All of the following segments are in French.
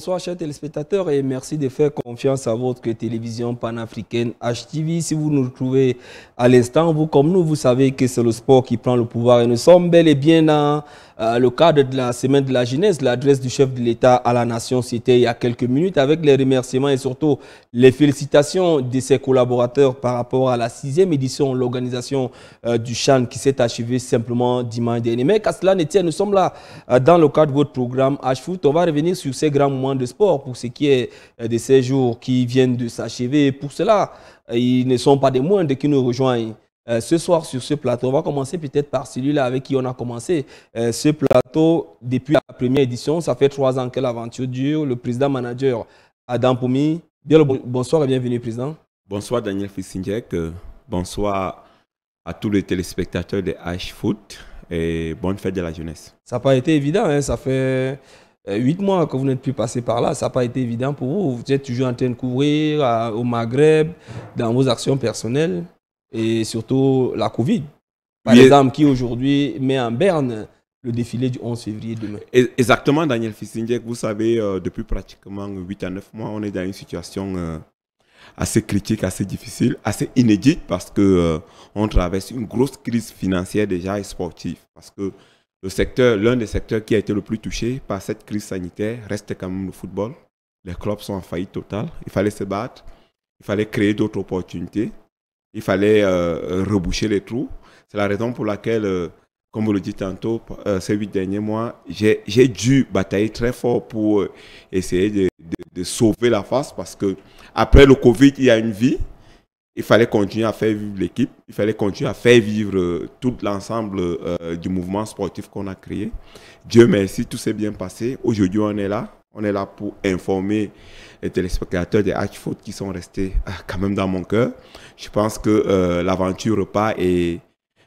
Bonsoir chers téléspectateurs et merci de faire confiance à votre télévision panafricaine HTV. Si vous nous retrouvez à l'instant, vous comme nous, vous savez que c'est le sport qui prend le pouvoir et nous sommes bel et bien dans euh, le cadre de la semaine de la jeunesse, l'adresse du chef de l'État à la nation, c'était il y a quelques minutes, avec les remerciements et surtout les félicitations de ses collaborateurs par rapport à la sixième édition, l'organisation euh, du CHAN qui s'est achevée simplement dimanche dernier. Mais qu'à cela ne nous sommes là euh, dans le cadre de votre programme H-Foot. On va revenir sur ces grands moments de sport pour ce qui est des de ces jours qui viennent de s'achever. Pour cela, ils ne sont pas des moindres qui nous rejoignent. Euh, ce soir sur ce plateau. On va commencer peut-être par celui-là avec qui on a commencé. Euh, ce plateau, depuis la première édition, ça fait trois ans que l'aventure dure. Le président-manager Adam Poumi. bonsoir et bienvenue, président. Bonsoir, Daniel Fissinjek. Euh, bonsoir à tous les téléspectateurs de H-Foot et bonne fête de la jeunesse. Ça n'a pas été évident, hein. ça fait huit mois que vous n'êtes plus passé par là, ça n'a pas été évident pour vous. Vous êtes toujours en train de couvrir au Maghreb, dans vos actions personnelles et surtout la Covid. Par exemple, qui aujourd'hui met en berne le défilé du 11 février demain. E-, exactement, Daniel Fissingek. vous savez, euh, depuis pratiquement 8 à 9 mois, on est dans une situation euh, assez critique, assez difficile, assez inédite parce que euh, on traverse une grosse crise financière déjà et sportive parce que le secteur, l'un des secteurs qui a été le plus touché par cette crise sanitaire reste quand même le football. Les clubs sont en faillite totale. Il fallait se battre, il fallait créer d'autres opportunités il fallait euh, reboucher les trous. C'est la raison pour laquelle, euh, comme vous le dites tantôt, euh, ces huit derniers mois, j'ai dû batailler très fort pour essayer de, sauver la face parce que après le Covid, il y a une vie. Il fallait continuer à faire vivre l'équipe, il fallait continuer à faire vivre tout l'ensemble du mouvement sportif qu'on a créé. Dieu merci, tout s'est bien passé. Aujourd'hui, on est là. On est là pour informer les téléspectateurs des Hatchfoot qui sont restés euh, quand même dans mon cœur. Je pense que euh, l'aventure repart et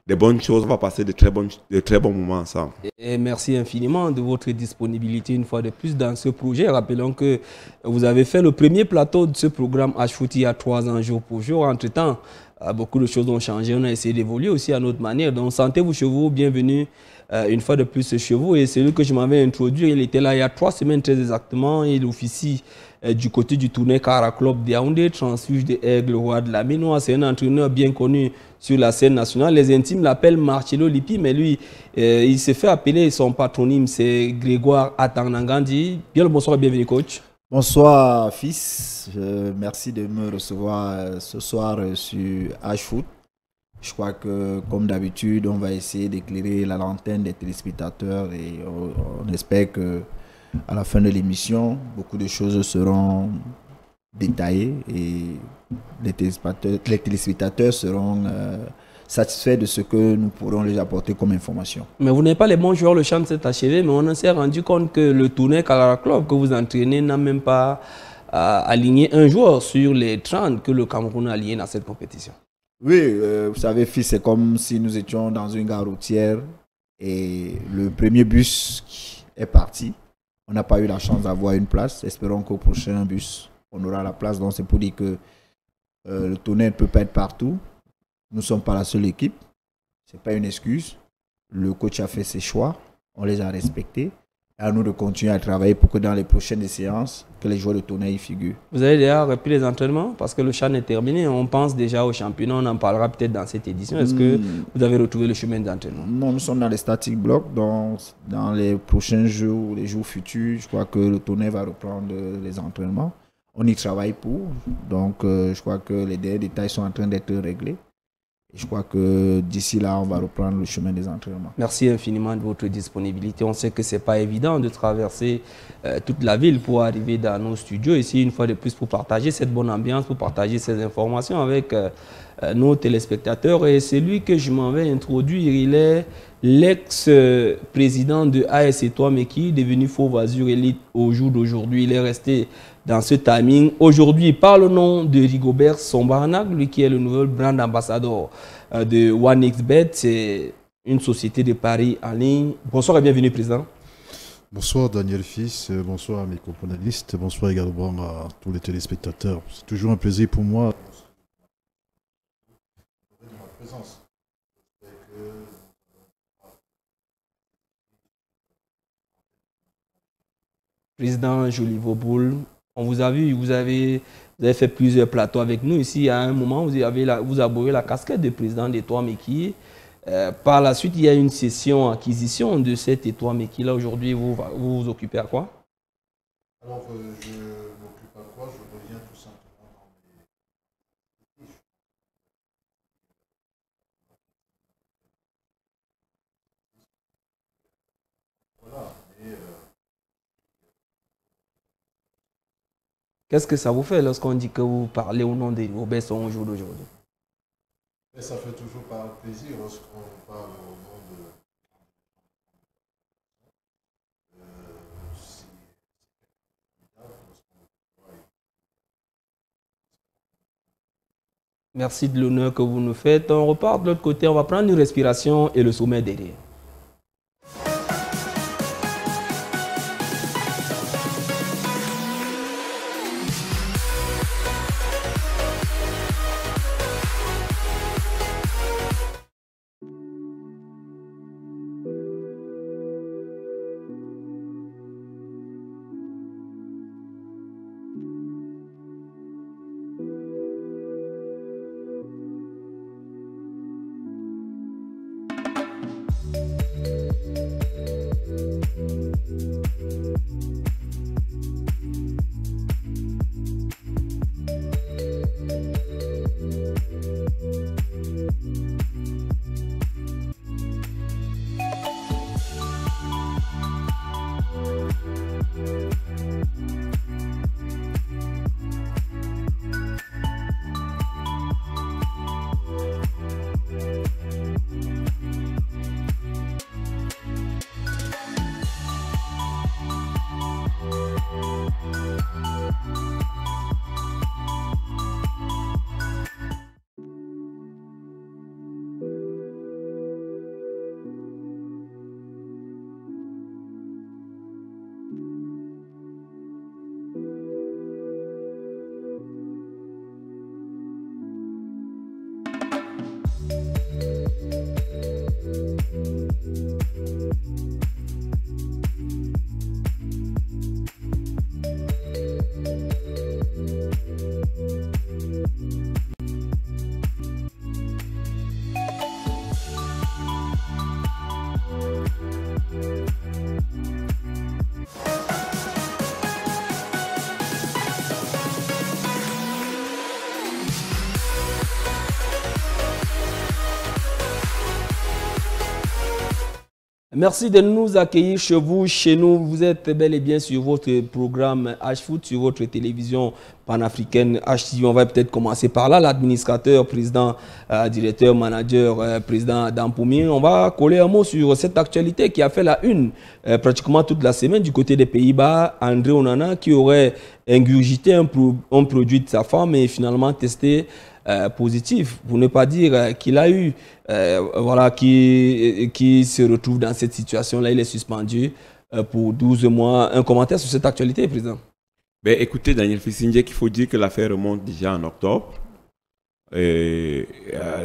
des bonnes choses, vont va passer de très, bonnes, de très bons moments ensemble. Et merci infiniment de votre disponibilité une fois de plus dans ce projet. Rappelons que vous avez fait le premier plateau de ce programme H-Foot il y a trois ans, jour pour jour. Entre-temps, euh, beaucoup de choses ont changé. On a essayé d'évoluer aussi à notre manière. Donc, sentez vos chevaux, bienvenue une fois de plus chez vous. Et celui que je m'avais introduit, il était là il y a trois semaines très exactement. Il officie euh, du côté du tournée Cara Club Yaoundé, transfuge des Aigles, roi de la Minois. C'est un entraîneur bien connu sur la scène nationale. Les intimes l'appellent Marcello Lippi, mais lui, euh, il s'est fait appeler, son patronyme, c'est Grégoire Atanangandi. Bien le bonsoir, bienvenue coach. Bonsoir fils, merci de me recevoir euh, ce soir sur H-Foot. Je crois que comme d'habitude, on va essayer d'éclairer la lanterne des téléspectateurs et on espère que à la fin de l'émission, beaucoup de choses seront détaillées et les téléspectateurs, seront euh, satisfaits de ce que nous pourrons leur apporter comme information. Mais vous n'êtes pas les bons joueurs, le champ s'est achevé, mais on s'est rendu compte que le tournée Calara Club que vous entraînez n'a même pas euh, aligné un joueur sur les 30 que le Cameroun a aligné dans cette compétition. Oui, euh, vous savez, fils, c'est comme si nous étions dans une gare routière et le premier bus est parti. On n'a pas eu la chance d'avoir une place. Espérons qu'au prochain bus, on aura la place. Donc c'est pour dire que euh, le tonnerre ne peut pas être partout. Nous ne sommes pas la seule équipe. Ce n'est pas une excuse. Le coach a fait ses choix. On les a respectés. À nous de continuer à travailler pour que dans les prochaines séances, les joueurs de tournée y figurent. Vous avez déjà repris les entraînements parce que le chat est terminé. On pense déjà au championnat. On en parlera peut-être dans cette édition. Est-ce que hmm. vous avez retrouvé le chemin d'entraînement Non, nous sommes dans les static blocs. Donc, dans les prochains jours, les jours futurs, je crois que le tournée va reprendre les entraînements. On y travaille pour. Donc, euh, je crois que les détails sont en train d'être réglés je crois que d'ici là, on va reprendre le chemin des entraînements. Merci infiniment de votre disponibilité. On sait que ce n'est pas évident de traverser euh, toute la ville pour arriver dans nos studios ici, une fois de plus, pour partager cette bonne ambiance, pour partager ces informations avec euh, euh, nos téléspectateurs. Et c'est lui que je m'en vais introduire, il est l'ex-président de AS toi mais qui est devenu faux vazure élite au jour d'aujourd'hui. Il est resté dans ce timing aujourd'hui par le nom de Rigobert sombarnac lui qui est le nouvel brand ambassadeur euh, de OneXBet. C'est une société de Paris en ligne. Bonsoir et bienvenue, Président. Bonsoir Daniel Fils, euh, bonsoir à mes compagnonnistes, bonsoir également à tous les téléspectateurs. C'est toujours un plaisir pour moi Président Jolie Vauboul. On vous a vu, vous avez, fait plusieurs plateaux avec nous ici. À un moment, vous avez la, vous la casquette de président des Trois euh, par la suite, il y a une session acquisition de cette étoile Méqui. Là, aujourd'hui, vous, vous, occupez à quoi Alors, euh, Qu'est-ce que ça vous fait lorsqu'on dit que vous parlez au nom des Robesson au jour d'aujourd'hui Ça fait toujours plaisir lorsqu'on parle au nom de. Euh, Merci de l'honneur que vous nous faites. On repart de l'autre côté, on va prendre une respiration et le sommet derrière. Merci de nous accueillir chez vous, chez nous. Vous êtes bel et bien sur votre programme H-Foot, sur votre télévision panafricaine tv On va peut-être commencer par là, l'administrateur, président, euh, directeur, manager, euh, président d'Ampoumi. On va coller un mot sur cette actualité qui a fait la une euh, pratiquement toute la semaine du côté des Pays-Bas. André Onana qui aurait ingurgité un, un, produit de sa femme et finalement testé euh, positif, pour ne pas dire euh, qu'il a eu, euh, voilà, qui, qui se retrouve dans cette situation-là. Il est suspendu pour 12 mois. Un commentaire sur cette actualité, Président ben, Écoutez, Daniel Fissindjek, il faut dire que l'affaire remonte déjà en octobre,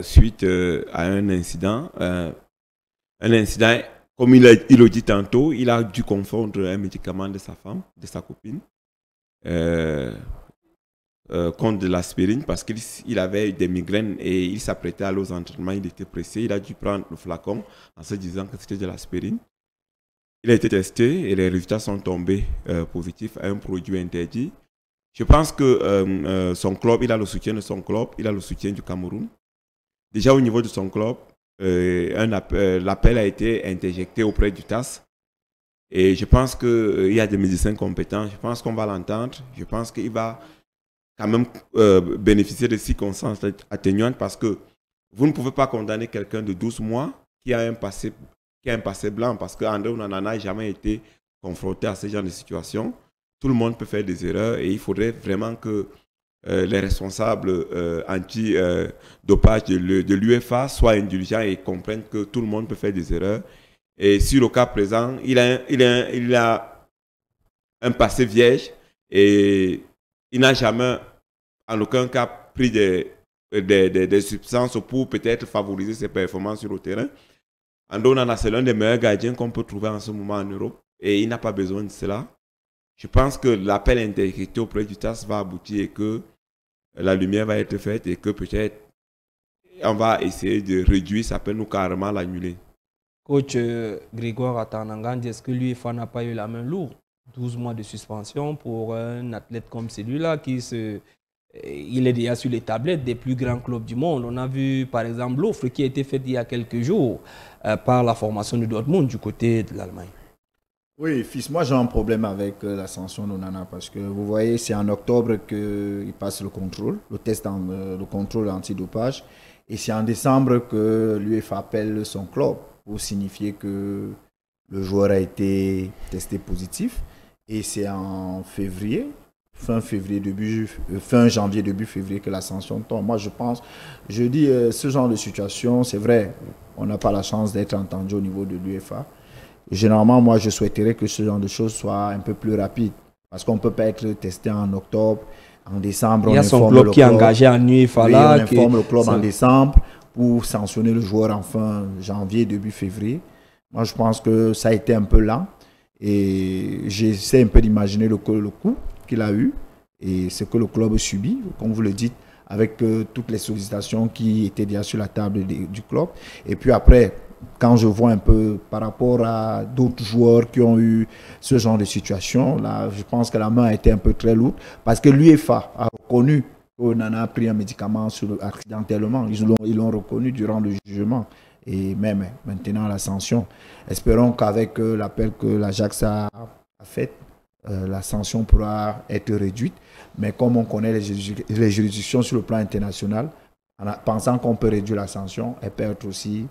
suite à un incident. un incident, comme il, a, il le dit tantôt, il a dû confondre un médicament de sa femme, de sa copine. Euh, contre de l'aspirine parce qu'il il avait des migraines et il s'apprêtait à aller aux entraînements, il était pressé, il a dû prendre le flacon en se disant que c'était de l'aspirine. Il a été testé et les résultats sont tombés euh, positifs à un produit interdit. Je pense que euh, son club, il a le soutien de son club, il a le soutien du Cameroun. Déjà au niveau de son club, l'appel a été interjecté auprès du TAS. Et je pense qu'il y a des médecins compétents. Je pense qu'on va l'entendre. Je pense qu'il va quand même euh, bénéficier de circonstances atténuantes parce que vous ne pouvez pas condamner quelqu'un de 12 mois qui a un passé, qui un passé blanc parce qu'André Nana n'a jamais été confronté à ce genre de situation. Tout le monde peut faire des erreurs et il faudrait vraiment que euh, les responsables euh, anti-dopage de l'UFA soient indulgents et comprennent que tout le monde peut faire des erreurs. Et sur le cas présent, il a, il a, il a un passé vierge et il n'a jamais, en aucun cas, pris des, des, substances pour peut-être favoriser ses performances sur le terrain. Andonana, c'est l'un des meilleurs gardiens qu'on peut trouver en ce moment en Europe et il n'a pas besoin de cela. Je pense que l'appel intégrité auprès du TAS va aboutir et que la lumière va être faite et que peut-être on va essayer de réduire sa peine ou carrément l'annuler. Coach euh, Grégoire Atanangan, est-ce que lui il n'a pas eu la main lourde 12 mois de suspension pour un athlète comme celui-là qui se... Eh, il est déjà sur les tablettes des plus grands clubs du monde. On a vu par exemple l'offre qui a été faite il y a quelques jours euh, par la formation de Dortmund du côté de l'Allemagne. Oui, fils, moi j'ai un problème avec euh, l'ascension de Nana parce que vous voyez, c'est en octobre qu'il passe le contrôle, le test, en, euh, le contrôle antidopage. Et c'est en décembre que l'UEFA appelle son club pour signifier que le joueur a été testé positif. Et c'est en février, fin février, début, euh, fin janvier, début février que l'ascension tombe. Moi, je pense, je dis, euh, ce genre de situation, c'est vrai, on n'a pas la chance d'être entendu au niveau de l'UFA. Généralement, moi, je souhaiterais que ce genre de choses soit un peu plus rapide. Parce qu'on ne peut pas être testé en octobre, en décembre. Il y a son club qui est engagé en UEFA. Oui, on informe le club en décembre pour sanctionner le joueur en fin janvier, début février. Moi, je pense que ça a été un peu lent. Et j'essaie un peu d'imaginer le, le qu'il a eu et ce que le club subit, comme vous le dites, avec euh, toutes les sollicitations qui étaient déjà sur la table du club. Et puis après, quand je vois un peu par rapport à d'autres joueurs qui ont eu ce genre de situation, là, je pense que la main a été un peu très lourde parce que l'UEFA a reconnu qu'on en a pris un médicament sur accidentellement. Ils l'ont reconnu durant le jugement et même maintenant l'ascension. Espérons qu'avec euh, l'appel que la JAXA a fait, euh, l'ascension pourra être réduite. Mais comme on connaît les, juridictions sur le plan international, en pensant qu'on peut réduire l'ascension, elle peut aussi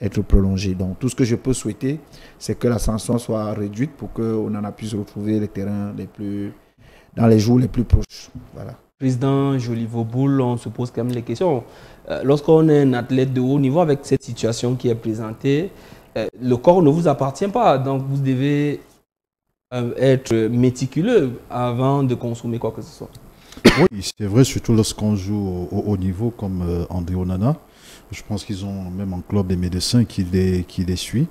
être prolongée. Donc tout ce que je peux souhaiter, c'est que l'ascension soit réduite pour qu'on en a pu retrouver les terrains les plus, dans les jours les plus proches. Voilà. Président Jolivo boul on se pose quand même les questions. Euh, lorsqu'on est un athlète de haut niveau avec cette situation qui est présentée, euh, le corps ne vous appartient pas. Donc vous devez euh, être méticuleux avant de consommer quoi que ce soit. Oui, c'est vrai, surtout lorsqu'on joue au haut niveau comme André Onana. Je pense qu'ils ont même un club des médecins qui les, qui les suit,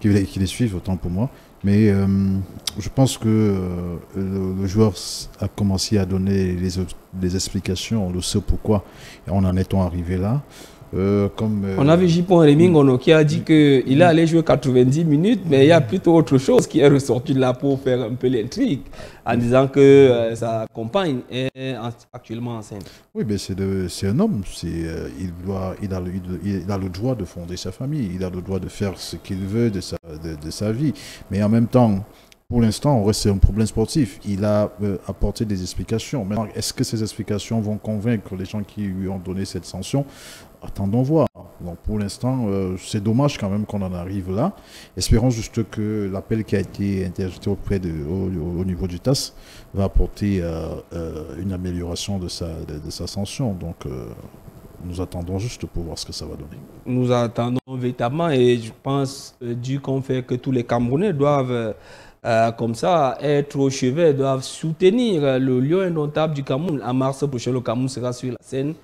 qui qui les suivent autant pour moi. Mais euh, je pense que euh, le, joueur a commencé à donner les, explications, on le sait pourquoi on en est arrivé là. On euh, comme, euh, On avait Jipon qui a dit qu'il allait jouer 90 minutes, mais il y a plutôt autre chose qui est ressorti de là pour faire un peu l'intrigue, en disant que euh, sa compagne est actuellement enceinte. Oui, mais c'est un homme. il, doit, il, a le, droit de fonder sa famille, il a le droit de faire ce qu'il veut de sa, vie. Mais en même temps, pour l'instant, c'est un problème sportif. Il a apporté des explications. Maintenant, est-ce que ces explications vont convaincre les gens qui lui ont donné cette sanction attendons voir. Donc pour l'instant, euh, c'est dommage quand même qu'on en arrive là. Espérons juste que l'appel qui a été interjeté auprès de, au, niveau du TAS va apporter euh, euh, une amélioration de sa, de, sa sanction. Donc nous attendons juste pour voir ce que ça va donner. Nous attendons véritablement et je pense du qu'on fait que tous les Camerounais doivent... comme ça, être au chevet, doivent soutenir le lion indomptable du Cameroun. En mars prochain, le Cameroun sera sur la scène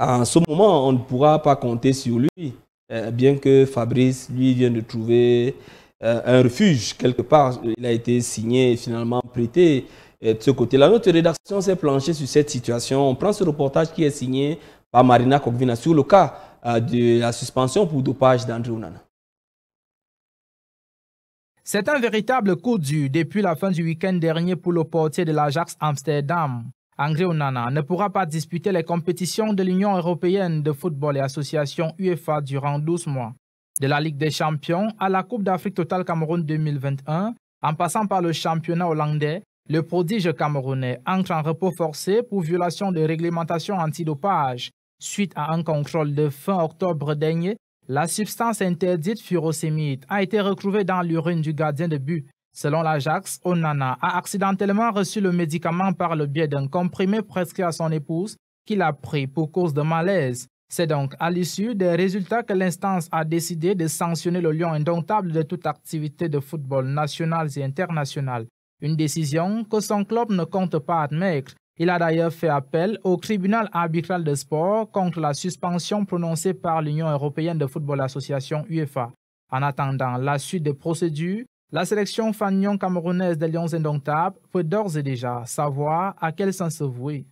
en ce moment, on ne pourra pas compter sur lui, euh, bien que Fabrice, lui, vienne de trouver euh, un refuge quelque part. Il a été signé et finalement prêté euh, de ce côté-là. Notre rédaction s'est planchée sur cette situation. On prend ce reportage qui est signé par Marina Kogvina sur le cas de la suspension pour dopage d'André Onana. C'est un véritable coup dur depuis la fin du week-end dernier pour le portier de l'Ajax Amsterdam. André Onana ne pourra pas disputer les compétitions de l'Union européenne de football et association UEFA durant 12 mois. De la Ligue des champions à la Coupe d'Afrique totale Cameroun 2021, en passant par le championnat hollandais, le prodige camerounais entre en repos forcé pour violation des réglementations antidopage. Suite à un contrôle de fin octobre dernier, la substance interdite furosémite a été retrouvée dans l'urine du gardien de but. Selon l'Ajax, Onana a accidentellement reçu le médicament par le biais d'un comprimé prescrit à son épouse qu'il a pris pour cause de malaise. C'est donc à l'issue des résultats que l'instance a décidé de sanctionner le lion indomptable de toute activité de football nationale et internationale. Une décision que son club ne compte pas admettre. Il a d'ailleurs fait appel au tribunal arbitral de sport contre la suspension prononcée par l'Union européenne de football association UEFA. En attendant la suite des procédures, la sélection fanion camerounaise des Lions Indomptables peut d'ores et déjà savoir à quel sens se vouer.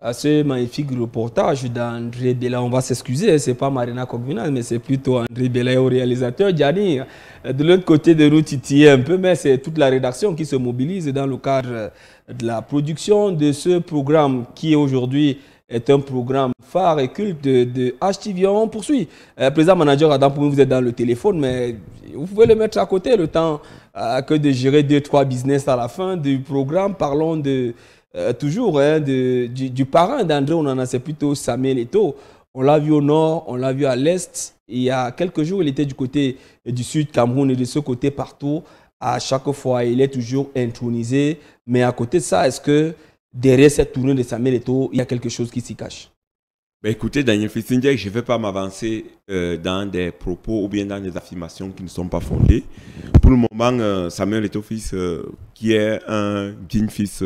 à ah, ce magnifique reportage d'André Bella. On va s'excuser, hein, c'est pas Marina Kogvina, mais c'est plutôt André Bella au réalisateur. Gianni, de l'autre côté de route, un peu, mais c'est toute la rédaction qui se mobilise dans le cadre de la production de ce programme qui est aujourd'hui est un programme phare et culte de, de HTV. On poursuit. Euh, président manager Adam pour vous êtes dans le téléphone, mais vous pouvez le mettre à côté le temps euh, que de gérer deux, trois business à la fin du programme. Parlons de, euh, toujours hein, de, du, du, parrain d'André, on en a, c'est plutôt Samuel Eto. On l'a vu au nord, on l'a vu à l'est. Il y a quelques jours, il était du côté du sud Cameroun et de ce côté partout. À chaque fois, il est toujours intronisé. Mais à côté de ça, est-ce que derrière cette tournée de Samuel Eto'o, il y a quelque chose qui s'y cache ben Écoutez, Daniel Fissinger, je ne vais pas m'avancer euh, dans des propos ou bien dans des affirmations qui ne sont pas fondées. Pour le moment, euh, Samuel Eto'o fils, euh, qui est un digne fils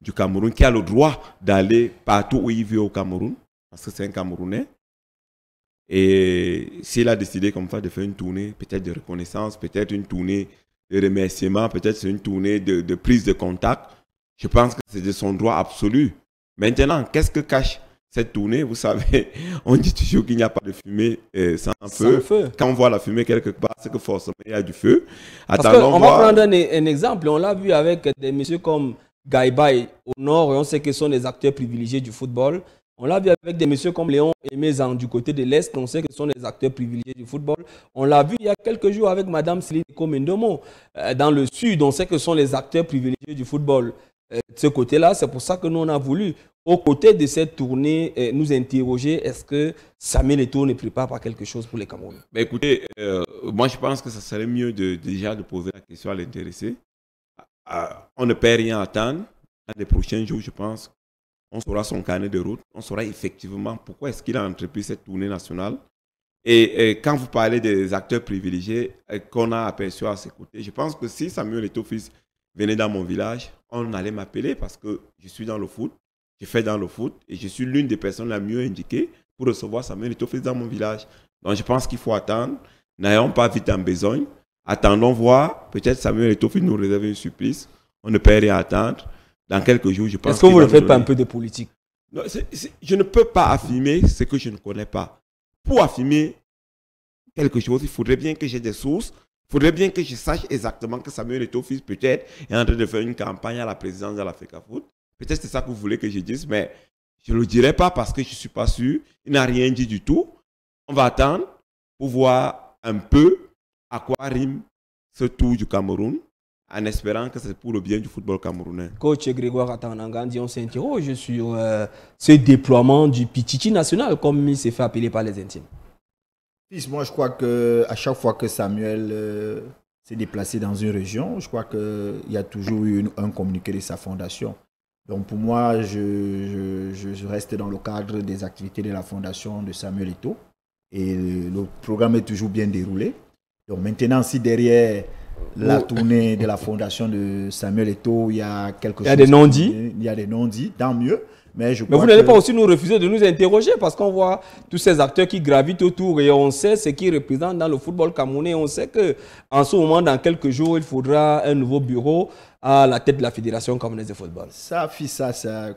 du Cameroun, qui a le droit d'aller partout où il veut au Cameroun, parce que c'est un Camerounais. Et s'il a décidé comme ça de faire une tournée, peut-être de reconnaissance, peut-être une tournée de remerciement, peut-être une tournée de prise de contact, je pense que c'est de son droit absolu. Maintenant, qu'est-ce que cache cette tournée, vous savez, on dit toujours qu'il n'y a pas de fumée euh, sans, sans feu. Quand on voit la fumée quelque part, c'est que forcément il y a du feu. Parce on, va prendre un, exemple. On l'a vu avec des messieurs comme Gaïbaï au nord, et on sait qu'ils sont des acteurs privilégiés du football. On l'a vu avec des messieurs comme Léon et Mézan du côté de l'Est, on sait qu'ils sont des acteurs privilégiés du football. On l'a vu il y a quelques jours avec Mme Céline Comendomo. Euh, dans le Sud, on sait que sont les acteurs privilégiés du football. Euh, de ce côté-là. C'est pour ça que nous, on a voulu, aux côtés de cette tournée, euh, nous interroger est-ce que Samuel Eto'o ne prépare pas quelque chose pour les Camerounais Écoutez, euh, moi, je pense que ça serait mieux de, déjà de poser la question à l'intéressé. on ne peut rien attendre. Dans les prochains jours, je pense, on saura son carnet de route. On saura effectivement pourquoi est-ce qu'il a entrepris cette tournée nationale. Et, quand vous parlez des acteurs privilégiés qu'on a aperçus à ses côtés, je pense que si Samuel Eto'o fils venait dans mon village, on allait m'appeler parce que je suis dans le foot, je fais dans le foot et je suis l'une des personnes la mieux indiquée pour recevoir Samuel Etofis dans mon village. Donc je pense qu'il faut attendre, n'ayons pas vite en besogne, attendons voir, peut-être Samuel Etofis nous réserve une surprise, on ne peut rien attendre. Dans quelques jours, je pense. Est-ce que vous ne faites pas un peu de politique Je ne peux pas affirmer ce que je ne connais pas. Pour affirmer quelque chose, il faudrait bien que j'ai des sources, faudrait bien que je sache exactement que Samuel Etofis peut-être, est en train de faire une campagne à la présidence de l'Africa Foot. Peut-être c'est ça que vous voulez que je dise, mais je ne le dirai pas parce que je ne suis pas sûr. Il n'a rien dit du tout. On va attendre pour voir un peu à quoi rime ce tour du Cameroun en espérant que c'est pour le bien du football camerounais. Coach Grégoire dit on s'interroge oh, sur euh, ce déploiement du Pichichi national, comme il s'est fait appeler par les intimes. Moi, je crois que à chaque fois que Samuel euh, s'est déplacé dans une région, je crois qu'il y a toujours eu un communiqué de sa fondation. Donc pour moi, je, je, reste dans le cadre des activités de la fondation de Samuel Eto. Et le, programme est toujours bien déroulé. Donc maintenant, si derrière la oh. tournée de la fondation de Samuel Eto, il y a quelque chose... Il y a des non-dits. Il y a des non-dits, tant mieux. Mais, vous n'allez pas aussi nous refuser de nous interroger parce qu'on voit tous ces acteurs qui gravitent autour et on sait ce qu'ils représentent dans le football camerounais. On sait qu'en ce moment, dans quelques jours, il faudra un nouveau bureau à la tête de la Fédération camerounaise de football. Ça, fils, ça,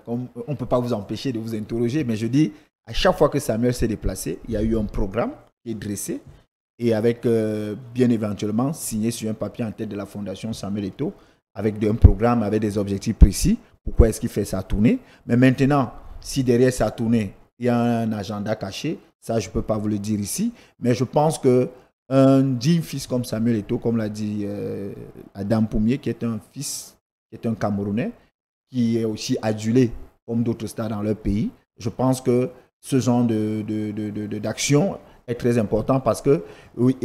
on ne peut pas vous empêcher de vous interroger, mais je dis, à chaque fois que Samuel s'est déplacé, il y a eu un programme qui est dressé et avec, euh, bien éventuellement, signé sur un papier en tête de la Fondation Samuel Eto, avec un programme, avec des objectifs précis pourquoi est-ce qu'il fait sa tournée. Mais maintenant, si derrière sa tournée, il y a un agenda caché, ça, je ne peux pas vous le dire ici, mais je pense qu'un digne fils comme Samuel Eto, comme l'a dit euh, Adam Poumier, qui est un fils, qui est un Camerounais, qui est aussi adulé comme d'autres stars dans leur pays, je pense que ce genre de, d'action est très important parce que lui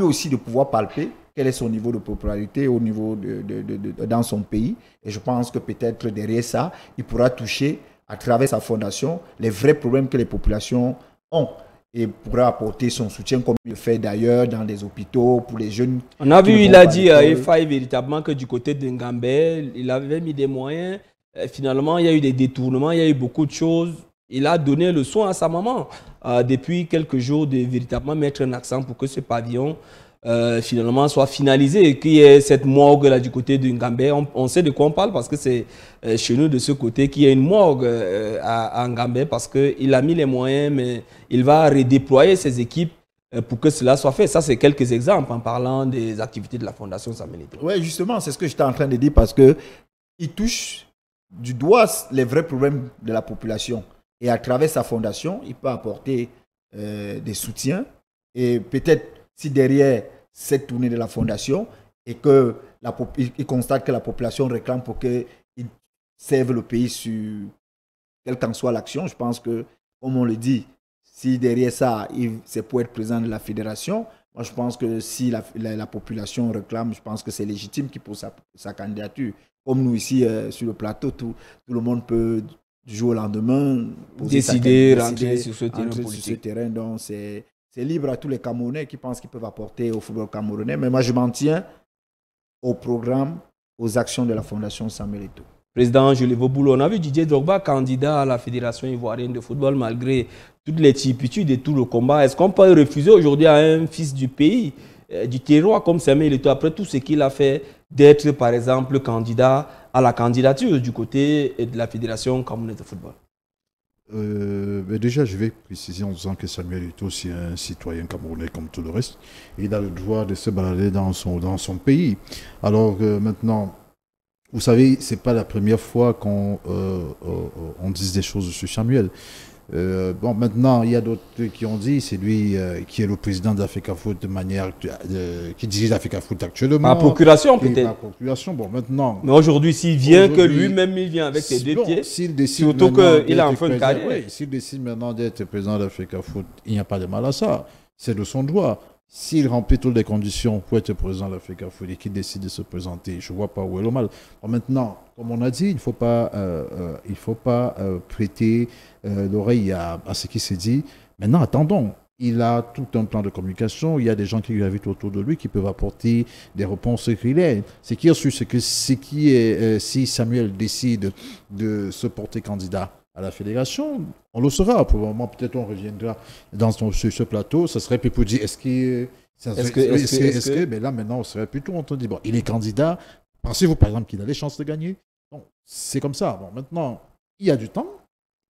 aussi de pouvoir palper quel est son niveau de popularité au niveau de, dans son pays. Et je pense que peut-être derrière ça, il pourra toucher à travers sa fondation les vrais problèmes que les populations ont et pourra apporter son soutien comme il le fait d'ailleurs dans les hôpitaux pour les jeunes. On a vu, il a dit à euh, EFAI véritablement que du côté de Ngambé, il avait mis des moyens. Euh, finalement, il y a eu des détournements, il y a eu beaucoup de choses. Il a donné le soin à sa maman euh, depuis quelques jours de véritablement mettre un accent pour que ce pavillon euh, finalement soit finalisé, qu'il y ait cette morgue là du côté de Ngambé. On, sait de quoi on parle parce que c'est euh, chez nous de ce côté qu'il y a une morgue euh, à, à Ngambé parce qu'il a mis les moyens, mais il va redéployer ses équipes pour que cela soit fait. Ça, c'est quelques exemples en parlant des activités de la Fondation Samelito. Oui, justement, c'est ce que j'étais en train de dire parce que il touche du doigt les vrais problèmes de la population. Et à travers sa fondation, il peut apporter des soutiens et peut-être si derrière cette tournée de la fondation et que la, il constate que la population réclame pour il serve le pays sur quelle qu'en soit l'action, je pense que, comme on le dit, si derrière ça, c'est pour être président de la fédération, moi je pense que si la, la, population réclame, je pense que c'est légitime qu'il pose sa, candidature. Comme nous ici euh, sur le plateau, tout, tout le monde peut du jour au lendemain décider, rentrer, sur ce, terrain Donc, c'est c'est libre à tous les Camerounais qui pensent qu'ils peuvent apporter au football camerounais. Mais moi, je m'en tiens au programme, aux actions de la Fondation Samuel Eto'o. Président au Boulot, on a vu Didier Drogba candidat à la Fédération ivoirienne de football malgré toutes les typitudes et tout le combat. Est-ce qu'on peut refuser aujourd'hui à un fils du pays, euh, du terroir comme Samuel Eto'o, après tout ce qu'il a fait, d'être par exemple candidat à la candidature du côté de la Fédération camerounaise de football mais euh, ben déjà, je vais préciser en disant que Samuel est aussi un citoyen camerounais comme tout le reste. Il a le droit de se balader dans son, dans son pays. Alors euh, maintenant, vous savez, ce c'est pas la première fois qu'on euh, on dise des choses sur Samuel. Euh, bon, maintenant, il y a d'autres qui ont dit, c'est lui euh, qui est le président d'Africa Foot de manière. Euh, qui dirige Africa Foot actuellement. Ma procuration, peut-être. procuration, bon, maintenant. Mais aujourd'hui, s'il vient, que lui-même, il vient avec ses deux pieds. S'il décide. Surtout qu'il a enfin une de carrière. Oui, s'il décide maintenant d'être président d'Africa Foot, il n'y a pas de mal à ça. C'est de son droit. S'il remplit toutes les conditions pour être président de l'Afrique faut qui décide de se présenter, je ne vois pas où est le mal. maintenant, comme on a dit, il ne faut pas, euh, euh, il faut pas euh, prêter l'oreille à, ce qui s'est dit. Maintenant, attendons. Il a tout un plan de communication. Il y a des gens qui gravitent autour de lui qui peuvent apporter des réponses écrites. Ce qui est sûr, c'est que, qui est, si Samuel décide de se porter candidat, à la fédération. On le saura, probablement. Peut-être on reviendra dans son, sur ce plateau. Ce serait plus pour dire est-ce est que, mais là maintenant, on serait plutôt dit Bon, il est candidat. Pensez-vous par exemple qu'il a les chances de gagner Bon, c'est comme ça. Bon, maintenant, il y a du temps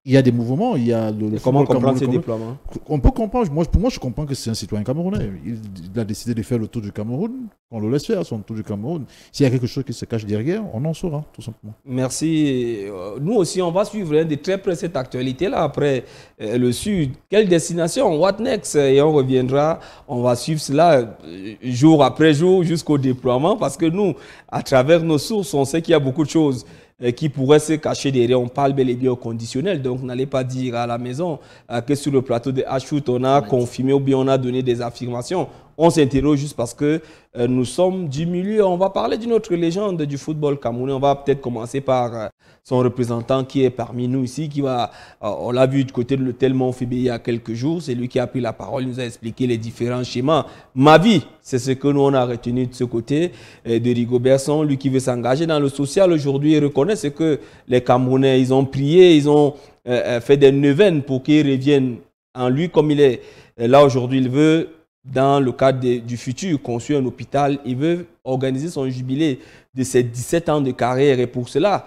il y a des mouvements, il y a le. comment comprendre ces déploiements hein On peut comprendre. Moi, pour moi, je comprends que c'est un citoyen camerounais. Il, a décidé de faire le tour du Cameroun. On le laisse faire son tour du Cameroun. S'il y a quelque chose qui se cache derrière, on en saura, tout simplement. Merci. Euh, nous aussi, on va suivre de très près cette actualité-là. Après euh, le Sud, quelle destination What next Et on reviendra. On va suivre cela euh, jour après jour jusqu'au déploiement parce que nous, à travers nos sources, on sait qu'il y a beaucoup de choses euh, qui pourrait se cacher derrière. On parle bel et bien au conditionnel, donc n'allez pas dire à la maison euh, que sur le plateau de Ashut, on a confirmé ou bien on a donné des affirmations on s'interroge juste parce que euh, nous sommes du milieu. On va parler d'une autre légende du football camerounais. On va peut-être commencer par euh, son représentant qui est parmi nous ici, qui va, euh, on l'a vu du côté de l'hôtel Montfébé il y a quelques jours. C'est lui qui a pris la parole, il nous a expliqué les différents schémas. Ma vie, c'est ce que nous on a retenu de ce côté de Rigo Berson, lui qui veut s'engager dans le social aujourd'hui Il reconnaît ce que les Camerounais, ils ont prié, ils ont fait des neuvaines pour qu'ils reviennent en lui comme il est. là aujourd'hui, il veut dans le cadre du futur, construire un hôpital. Il veut organiser son jubilé de ses 17 ans de carrière. Et pour cela,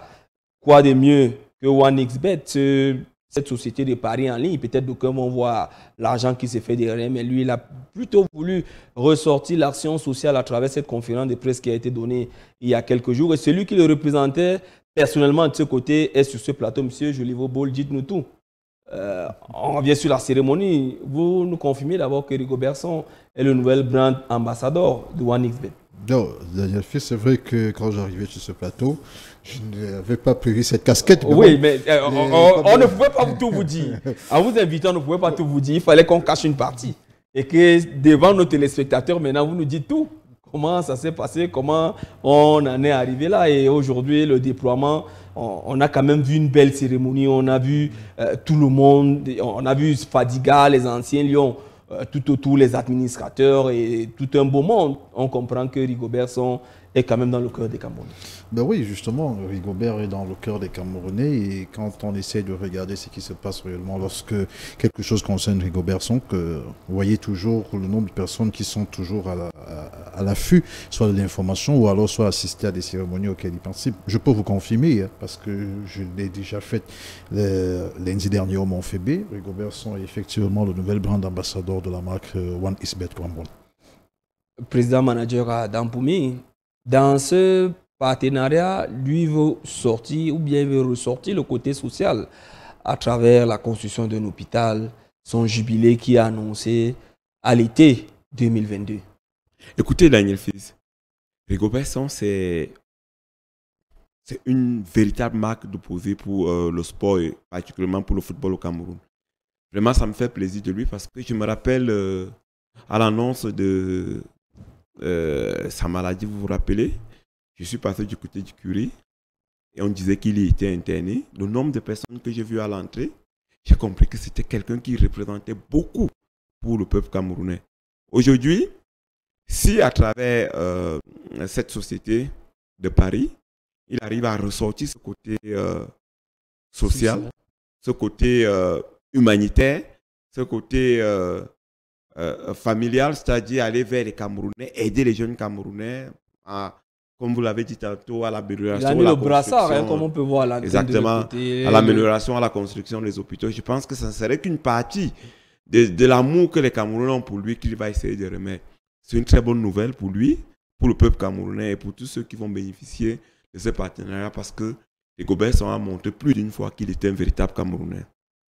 quoi de mieux que OneXBet, cette société de paris en ligne Peut-être d'aucuns vont voit l'argent qui s'est fait derrière, mais lui, il a plutôt voulu ressortir l'action sociale à travers cette conférence de presse qui a été donnée il y a quelques jours. Et celui qui le représentait personnellement de ce côté est sur ce plateau, Monsieur Jolivo Bol. Dites-nous tout. Euh, on revient sur la cérémonie. Vous nous confirmez d'abord que Rigo Berson est le nouvel brand ambassadeur de XBet. Non, Daniel c'est vrai que quand j'arrivais sur ce plateau, je n'avais pas prévu cette casquette. oui, mais euh, on, on, ne pouvait pas tout vous dire. En vous invitant, on ne pouvait pas tout vous dire. Il fallait qu'on cache une partie. Et que devant nos téléspectateurs, maintenant, vous nous dites tout. Comment ça s'est passé, comment on en est arrivé là. Et aujourd'hui, le déploiement on, a quand même vu une belle cérémonie, on a vu euh, tout le monde, on a vu Fadiga, les anciens lions, euh, tout autour les administrateurs et tout un beau monde. On comprend que Rigobert sont est quand même dans le cœur des Camerounais. Ben oui, justement, Rigobert est dans le cœur des Camerounais et quand on essaie de regarder ce qui se passe réellement lorsque quelque chose concerne Rigobertson, que vous voyez toujours le nombre de personnes qui sont toujours à l'affût, soit de l'information ou alors soit assister à des cérémonies auxquelles ils participent. Je peux vous confirmer, hein, parce que je l'ai déjà fait euh, lundi dernier au Montfébé. Rigobert est effectivement le nouvel brand ambassadeur de la marque euh, One Is Better Président manager à euh, Dampoumi, dans ce partenariat, lui veut sortir ou bien veut ressortir le côté social à travers la construction d'un hôpital, son jubilé qui est annoncé à l'été 2022. Écoutez, Daniel Fils, Rigobertson c'est c'est une véritable marque de poser pour euh, le sport et particulièrement pour le football au Cameroun. Vraiment, ça me fait plaisir de lui parce que je me rappelle euh, à l'annonce de euh, sa maladie, vous vous rappelez Je suis passé du côté du curé et on disait qu'il était interné. Le nombre de personnes que j'ai vues à l'entrée, j'ai compris que c'était quelqu'un qui représentait beaucoup pour le peuple camerounais. Aujourd'hui, si à travers euh, cette société de Paris, il arrive à ressortir ce côté euh, social, ce côté humanitaire, ce côté euh, euh, familiale, c'est-à-dire aller vers les Camerounais, aider les jeunes Camerounais à, comme vous l'avez dit tantôt, à l'amélioration. Il a le hein, comme on peut voir Exactement. à l'amélioration, à la construction des hôpitaux. Je pense que ça ne serait qu'une partie de, l'amour que les Camerounais ont pour lui qu'il va essayer de remettre. C'est une très bonne nouvelle pour lui, pour le peuple camerounais et pour tous ceux qui vont bénéficier de ce partenariat parce que les Gobert sont montré plus d'une fois qu'il était un véritable Camerounais.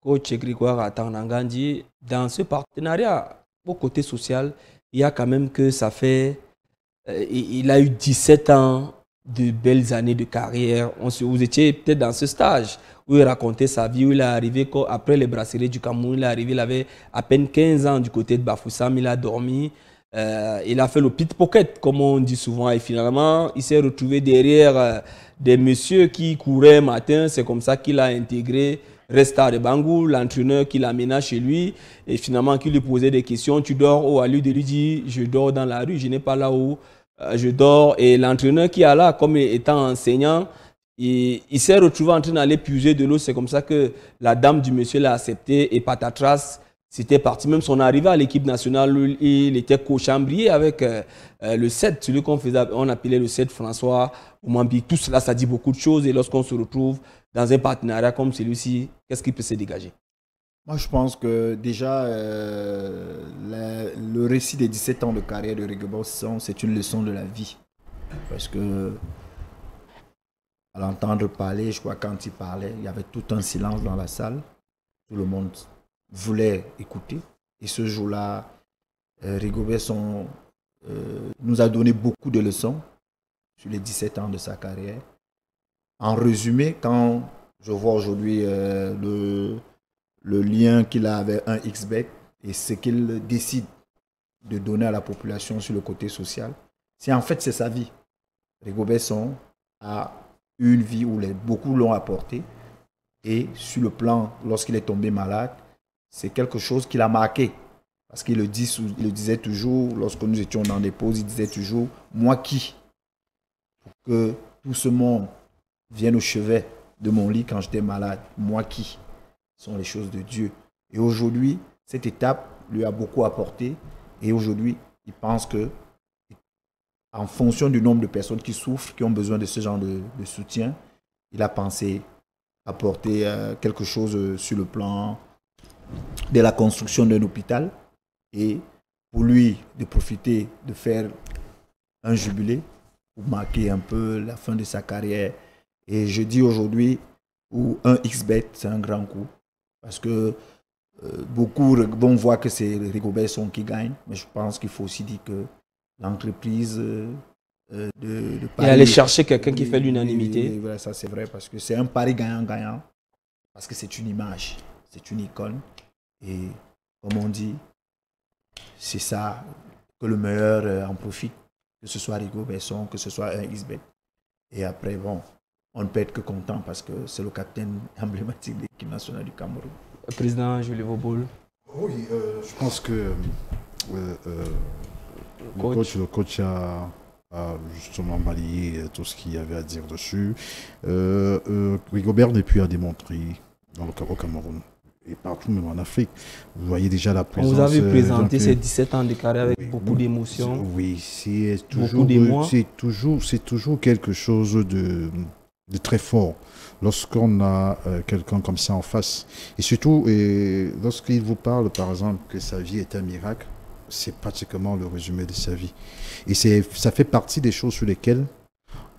Coach Grégoire Atanangandi, dans ce partenariat, au côté social, il y a quand même que ça fait. Euh, il a eu 17 ans de belles années de carrière. On se, vous étiez peut-être dans ce stage où il racontait sa vie, où il est arrivé après les bracelets du Cameroun, il est arrivé, il avait à peine 15 ans du côté de Bafoussam, il a dormi. Euh, il a fait le pit pocket comme on dit souvent, et finalement, il s'est retrouvé derrière euh, des messieurs qui couraient matin. C'est comme ça qu'il a intégré resta de Bangou, l'entraîneur qui l'amena chez lui et finalement qui lui posait des questions. Tu dors où À lui de lui dire Je dors dans la rue, je n'ai pas là où euh, je dors. Et l'entraîneur qui est là, comme étant enseignant, il, s'est retrouvé en train d'aller puiser de l'eau. C'est comme ça que la dame du monsieur l'a accepté et patatras, c'était parti, même son arrivée à l'équipe nationale, il était cochambrier avec euh, euh, le 7, celui qu'on faisait, on appelait le 7 François Oumambi. Tout cela, ça dit beaucoup de choses. Et lorsqu'on se retrouve dans un partenariat comme celui-ci, qu'est-ce qui peut se dégager Moi, je pense que déjà, euh, le, récit des 17 ans de carrière de sont c'est une leçon de la vie. Parce que à l'entendre parler, je crois quand il parlait, il y avait tout un silence dans la salle. Tout le monde voulait écouter. Et ce jour-là, euh, Rigobertson euh, nous a donné beaucoup de leçons sur les 17 ans de sa carrière. En résumé, quand je vois aujourd'hui euh, le, lien qu'il a avec un Xbet et ce qu'il décide de donner à la population sur le côté social, c'est en fait c'est sa vie. Rigobertson a une vie où les, beaucoup l'ont apporté et sur le plan lorsqu'il est tombé malade, c'est quelque chose qui l'a marqué. Parce qu'il le, le disait toujours, lorsque nous étions dans des pauses, il disait toujours, moi qui Pour que tout ce monde vienne au chevet de mon lit quand j'étais malade, moi qui Ce sont les choses de Dieu. Et aujourd'hui, cette étape lui a beaucoup apporté. Et aujourd'hui, il pense que, en fonction du nombre de personnes qui souffrent, qui ont besoin de ce genre de, soutien, il a pensé apporter euh, quelque chose euh, sur le plan de la construction d'un hôpital et pour lui de profiter de faire un jubilé pour marquer un peu la fin de sa carrière. Et je dis aujourd'hui, où un X-bet, c'est un grand coup. Parce que euh, beaucoup, bon, voit que c'est Rigobertson qui gagne, mais je pense qu'il faut aussi dire que l'entreprise euh, euh, de, Paris... Et aller chercher quelqu'un qui fait l'unanimité. Voilà, ça c'est vrai, parce que c'est un pari gagnant-gagnant, parce que c'est une image, c'est une icône. Et comme on dit, c'est ça que le meilleur euh, en profite, que ce soit Rigo Besson, que ce soit un euh, Et après, bon, on ne peut être que content parce que c'est le capitaine emblématique de l'équipe nationale du Cameroun. Président Julien Vauboul. Oui, euh, je pense que le, coach. a, justement balayé tout ce qu'il y avait à dire dessus. Rigobert n'est puis à démontrer dans le, au Cameroun et partout même en Afrique. Vous voyez déjà la présence. vous euh, avez présenté ces 17 ans de carrière avec beaucoup d'émotion, Oui, c'est toujours, c'est toujours, toujours quelque chose de, très fort lorsqu'on a euh, quelqu'un comme ça en face. Et surtout, et lorsqu'il vous parle, par exemple, que sa vie est un miracle, c'est pratiquement le résumé de sa vie. Et ça fait partie des choses sur lesquelles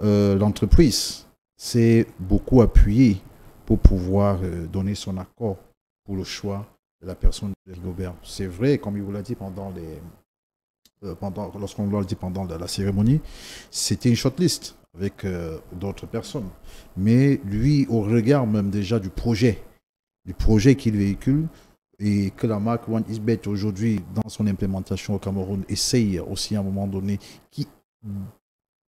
euh, l'entreprise s'est beaucoup appuyée pour pouvoir donner son accord pour le choix de la personne de gouverne. C'est vrai, comme il vous l'a dit pendant les, euh, pendant, lorsqu'on l'a dit pendant la, cérémonie, c'était une shortlist avec euh, d'autres personnes. Mais lui, au regard même déjà du projet, du projet qu'il véhicule, et que la marque One is Bet aujourd'hui, dans son implémentation au Cameroun, essaye aussi à un moment donné qui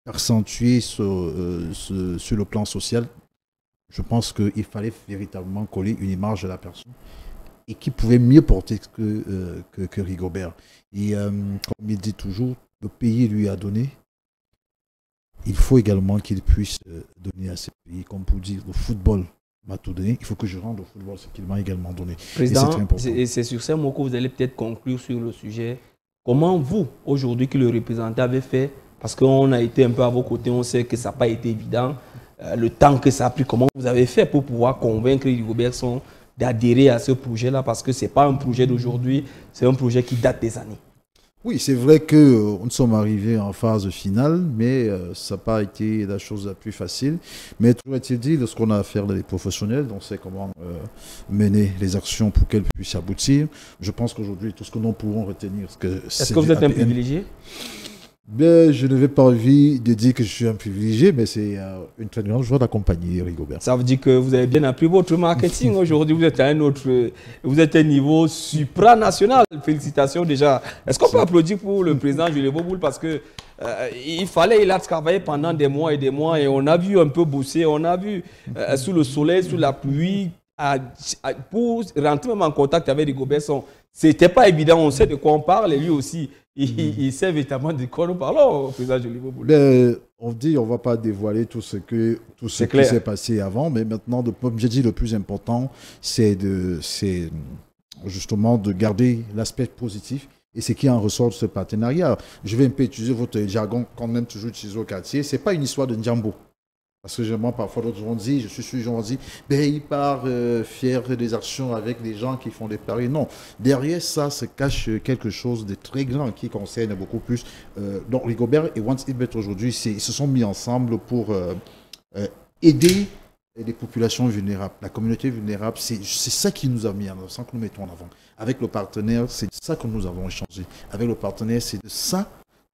accentuer euh, ce, sur le plan social je pense qu'il fallait véritablement coller une image de la personne et qui pouvait mieux porter que, euh, que, Rigobert. Et euh, comme il dit toujours, le pays lui a donné, il faut également qu'il puisse euh, donner à ce pays, comme pour dire, le football m'a tout donné, il faut que je rende au football ce qu'il m'a également donné. et c'est sur ces mots que vous allez peut-être conclure sur le sujet. Comment vous, aujourd'hui, qui le représentez, avez fait Parce qu'on a été un peu à vos côtés, on sait que ça n'a pas été évident. Euh, le temps que ça a pris, comment vous avez fait pour pouvoir convaincre Bergson d'adhérer à ce projet-là parce que ce n'est pas un projet d'aujourd'hui, c'est un projet qui date des années. Oui, c'est vrai que euh, nous sommes arrivés en phase finale, mais euh, ça n'a pas été la chose la plus facile. Mais tout est il dit, lorsqu'on a affaire des professionnels, on sait comment mener les actions pour qu'elles puissent aboutir. Je pense qu'aujourd'hui, tout ce que nous pouvons retenir, que est-ce que vous êtes un privilégié ben, je n'avais pas envie de dire que je suis un privilégié, mais c'est euh, une très grande joie d'accompagner Rigobert. Ça veut dire que vous avez bien appris votre marketing. Aujourd'hui, vous êtes à un autre, vous êtes un niveau supranational. Félicitations déjà. Est-ce qu'on peut applaudir pour le président Julien Boboul parce que euh, il fallait, il a travaillé pendant des mois et des mois et on a vu un peu bosser, on a vu euh, sous le soleil, sous la pluie, pour rentrer même en contact avec Rigobert. C'était pas évident, on sait de quoi on parle et lui aussi il, sait véritablement de quoi nous parlons, président ben, on dit, on ne va pas dévoiler tout ce, que, tout ce qui s'est passé avant, mais maintenant, de, comme j'ai dit, le plus important, c'est justement de garder l'aspect positif et ce qui en ressort de ce partenariat. Je vais un peu utiliser votre jargon qu'on même toujours utiliser au quartier. Ce n'est pas une histoire de Njambo. Parce que moi, parfois, d'autres gens dit, je suis sûr, on dit, ben, il part euh, fier des actions avec des gens qui font des paris. Non, derrière ça se cache quelque chose de très grand qui concerne beaucoup plus. Euh, donc, Rigobert et Once Bet aujourd'hui, ils se sont mis ensemble pour euh, aider les populations vulnérables, la communauté vulnérable. C'est ça qui nous a mis en avant, sans que nous mettons en avant. Avec le partenaire, c'est ça que nous avons échangé. Avec le partenaire, c'est de ça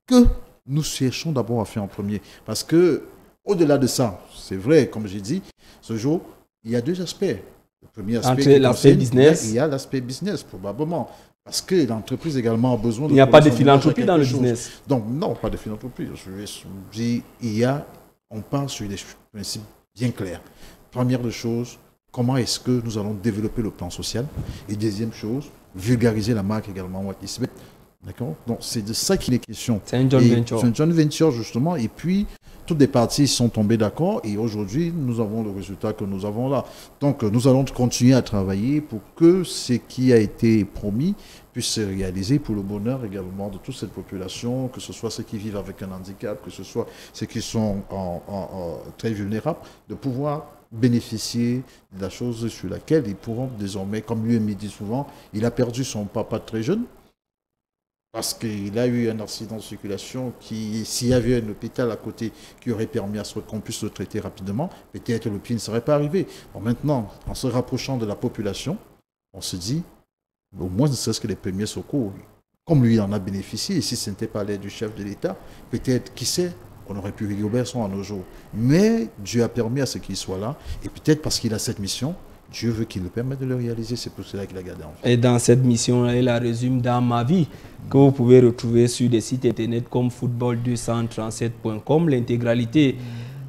que nous cherchons d'abord à faire en premier. Parce que au-delà de ça, c'est vrai, comme j'ai dit, ce jour, il y a deux aspects. Le premier aspect, l'aspect business. Il y a l'aspect business, probablement. Parce que l'entreprise également a besoin de. Il n'y a pas de philanthropie dans le business. Donc, non, pas de philanthropie. Je dis, il y a, on pense sur des principes bien clairs. Première chose, choses, comment est-ce que nous allons développer le plan social Et deuxième chose, vulgariser la marque également, D'accord Donc, c'est de ça qu'il est question. C'est un joint venture. C'est un venture, justement. Et puis, toutes les parties sont tombées d'accord. Et aujourd'hui, nous avons le résultat que nous avons là. Donc, nous allons continuer à travailler pour que ce qui a été promis puisse se réaliser pour le bonheur également de toute cette population, que ce soit ceux qui vivent avec un handicap, que ce soit ceux qui sont en, très vulnérables, de pouvoir bénéficier de la chose sur laquelle ils pourront désormais, comme lui me dit souvent, il a perdu son papa très jeune, parce qu'il a eu un accident de circulation qui, s'il y avait un hôpital à côté qui aurait permis à ce qu'on puisse le traiter rapidement, peut-être le pied ne serait pas arrivé. maintenant, en se rapprochant de la population, on se dit, au moins ne serait-ce que les premiers secours, comme lui en a bénéficié, et si ce n'était pas l'aide du chef de l'État, peut-être, qui sait, on aurait pu au son à nos jours. Mais Dieu a permis à ce qu'il soit là, et peut-être parce qu'il a cette mission, Dieu veut qu'il nous permette de le réaliser, c'est pour cela qu'il a gardé en vie. Et dans cette mission, il la résume dans ma vie, que vous pouvez retrouver sur des sites internet comme football237.com, l'intégralité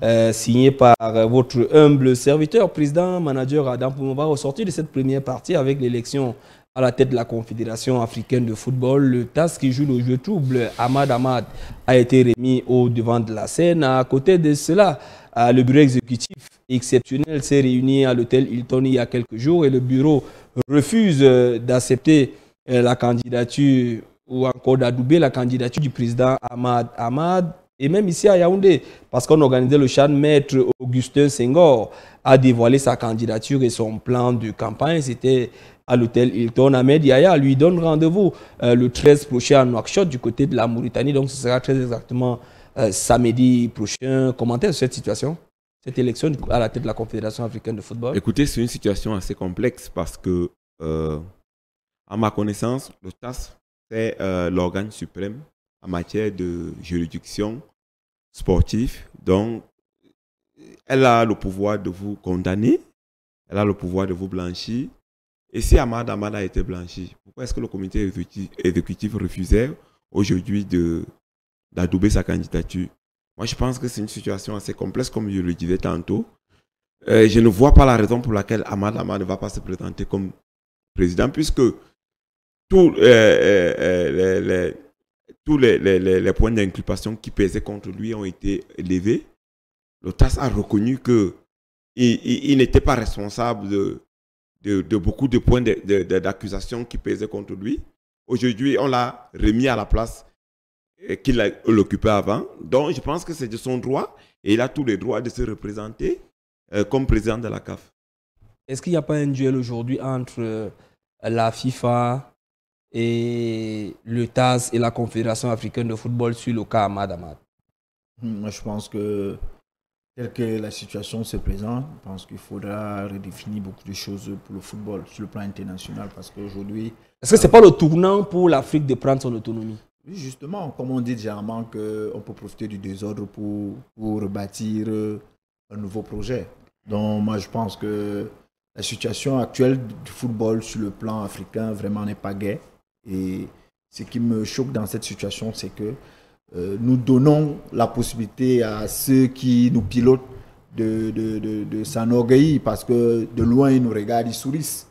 euh, signée par votre humble serviteur, président, manager Adam On va ressortir de cette première partie avec l'élection à la tête de la Confédération africaine de football. Le TAS qui joue le jeu trouble, Ahmad Ahmad, a été remis au devant de la scène. À côté de cela, euh, le bureau exécutif exceptionnel, s'est réuni à l'hôtel Hilton il y a quelques jours et le bureau refuse euh, d'accepter euh, la candidature ou encore d'adouber la candidature du président Ahmad Ahmad et même ici à Yaoundé, parce qu'on organisait le chat, maître Augustin Senghor a dévoilé sa candidature et son plan de campagne. C'était à l'hôtel Hilton. Ahmed Yaya lui donne rendez-vous euh, le 13 prochain à Nouakchott du côté de la Mauritanie. Donc ce sera très exactement samedi prochain. Commentaire sur cette situation cette élection à la tête de la Confédération africaine de football Écoutez, c'est une situation assez complexe parce que, euh, à ma connaissance, le TAS, c'est euh, l'organe suprême en matière de juridiction sportive. Donc, elle a le pouvoir de vous condamner, elle a le pouvoir de vous blanchir. Et si Ahmad Ahmad a été blanchi, pourquoi est-ce que le comité exécutif refusait aujourd'hui d'adouber sa candidature moi, je pense que c'est une situation assez complexe, comme je le disais tantôt. Euh, je ne vois pas la raison pour laquelle Ahmad Lama ne va pas se présenter comme président, puisque tous, euh, euh, les, tous les, les, points d'inculpation qui pesaient contre lui ont été levés. L'OTAS a reconnu que il, n'était pas responsable de, de, beaucoup de points d'accusation qui pesaient contre lui. Aujourd'hui, on l'a remis à la place euh, qu'il l'occupait avant. Donc, je pense que c'est de son droit et il a tous les droits de se représenter euh, comme président de la CAF. Est-ce qu'il n'y a pas un duel aujourd'hui entre euh, la FIFA et le TAS et la Confédération africaine de football sur le cas Ahmad Ahmad Moi, je pense que, telle que la situation se présente, je pense qu'il faudra redéfinir beaucoup de choses pour le football sur le plan international parce qu'aujourd'hui. Est-ce que ce n'est pas le tournant pour l'Afrique de prendre son autonomie Justement, comme on dit généralement qu'on peut profiter du désordre pour, pour euh, un nouveau projet. Donc moi je pense que la situation actuelle du football sur le plan africain vraiment n'est pas gaie. Et ce qui me choque dans cette situation, c'est que euh, nous donnons la possibilité à ceux qui nous pilotent de, de, de s'enorgueillir parce que de loin ils nous regardent, ils sourissent.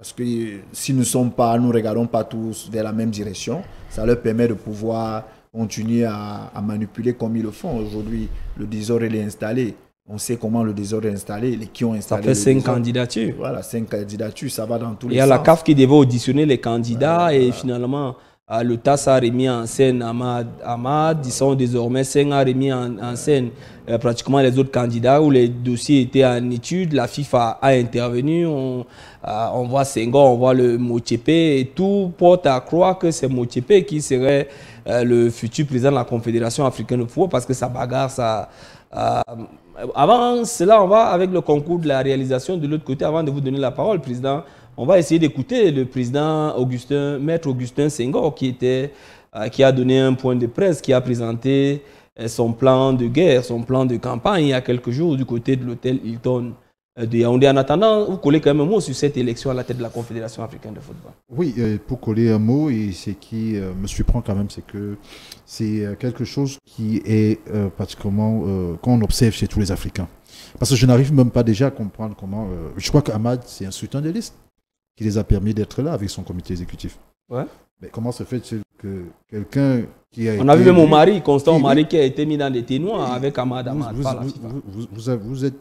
Parce que si nous ne sommes pas, nous regardons pas tous vers la même direction, ça leur permet de pouvoir continuer à, manipuler comme ils le font. Aujourd'hui, le désordre est installé. On sait comment le désordre est installé, les qui ont installé. Ça fait cinq candidatures. Voilà, cinq candidatures, ça va dans tous les sens. Il y a la CAF qui devait auditionner les candidats et finalement, ah, le TAS a remis en scène Ahmad, Ahmad ils sont désormais 5 a remis en, scène euh, pratiquement les autres candidats où les dossiers étaient en étude, la FIFA a intervenu, on, euh, voit Senghor, on voit le Mochepe et tout porte à croire que c'est Mochepe qui serait euh, le futur président de la Confédération africaine de football parce que ça bagarre, ça... avant cela, on va avec le concours de la réalisation de l'autre côté, avant de vous donner la parole, président. On va essayer d'écouter le président Augustin, maître Augustin Senghor, qui, était, euh, qui a donné un point de presse, qui a présenté euh, son plan de guerre, son plan de campagne il y a quelques jours du côté de l'hôtel Hilton euh, de Yaoundé. En attendant, vous collez quand même un mot sur cette élection à la tête de la Confédération africaine de football. Oui, pour coller un mot, et ce qui me surprend quand même, c'est que c'est quelque chose qui est particulièrement qu'on observe chez tous les Africains. Parce que je n'arrive même pas déjà à comprendre comment. je crois qu'Ahmad, c'est un soutien de liste qui les a permis d'être là avec son comité exécutif. Ouais. Mais comment se fait-il que quelqu'un qui a On a vu même mon mari, Constant qui... mari qui a été mis dans des ténoirs avec Madame. Vous, vous, vous, êtes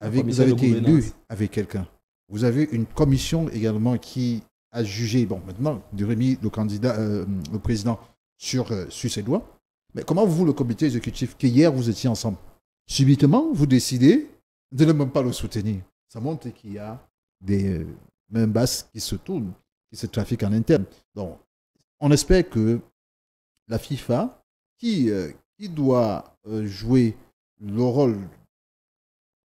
avec, vous avez été élu avec quelqu'un. Vous avez une commission également qui a jugé, bon, maintenant, de remis le candidat, le euh, président sur, euh, sur ses doigts. Mais comment vous, le comité exécutif, qui hier vous étiez ensemble, subitement, vous décidez de ne même pas le soutenir Ça montre qu'il y a des, euh, même basse qui se tourne, qui se trafique en interne. Donc, on espère que la FIFA, qui, euh, qui doit euh, jouer le rôle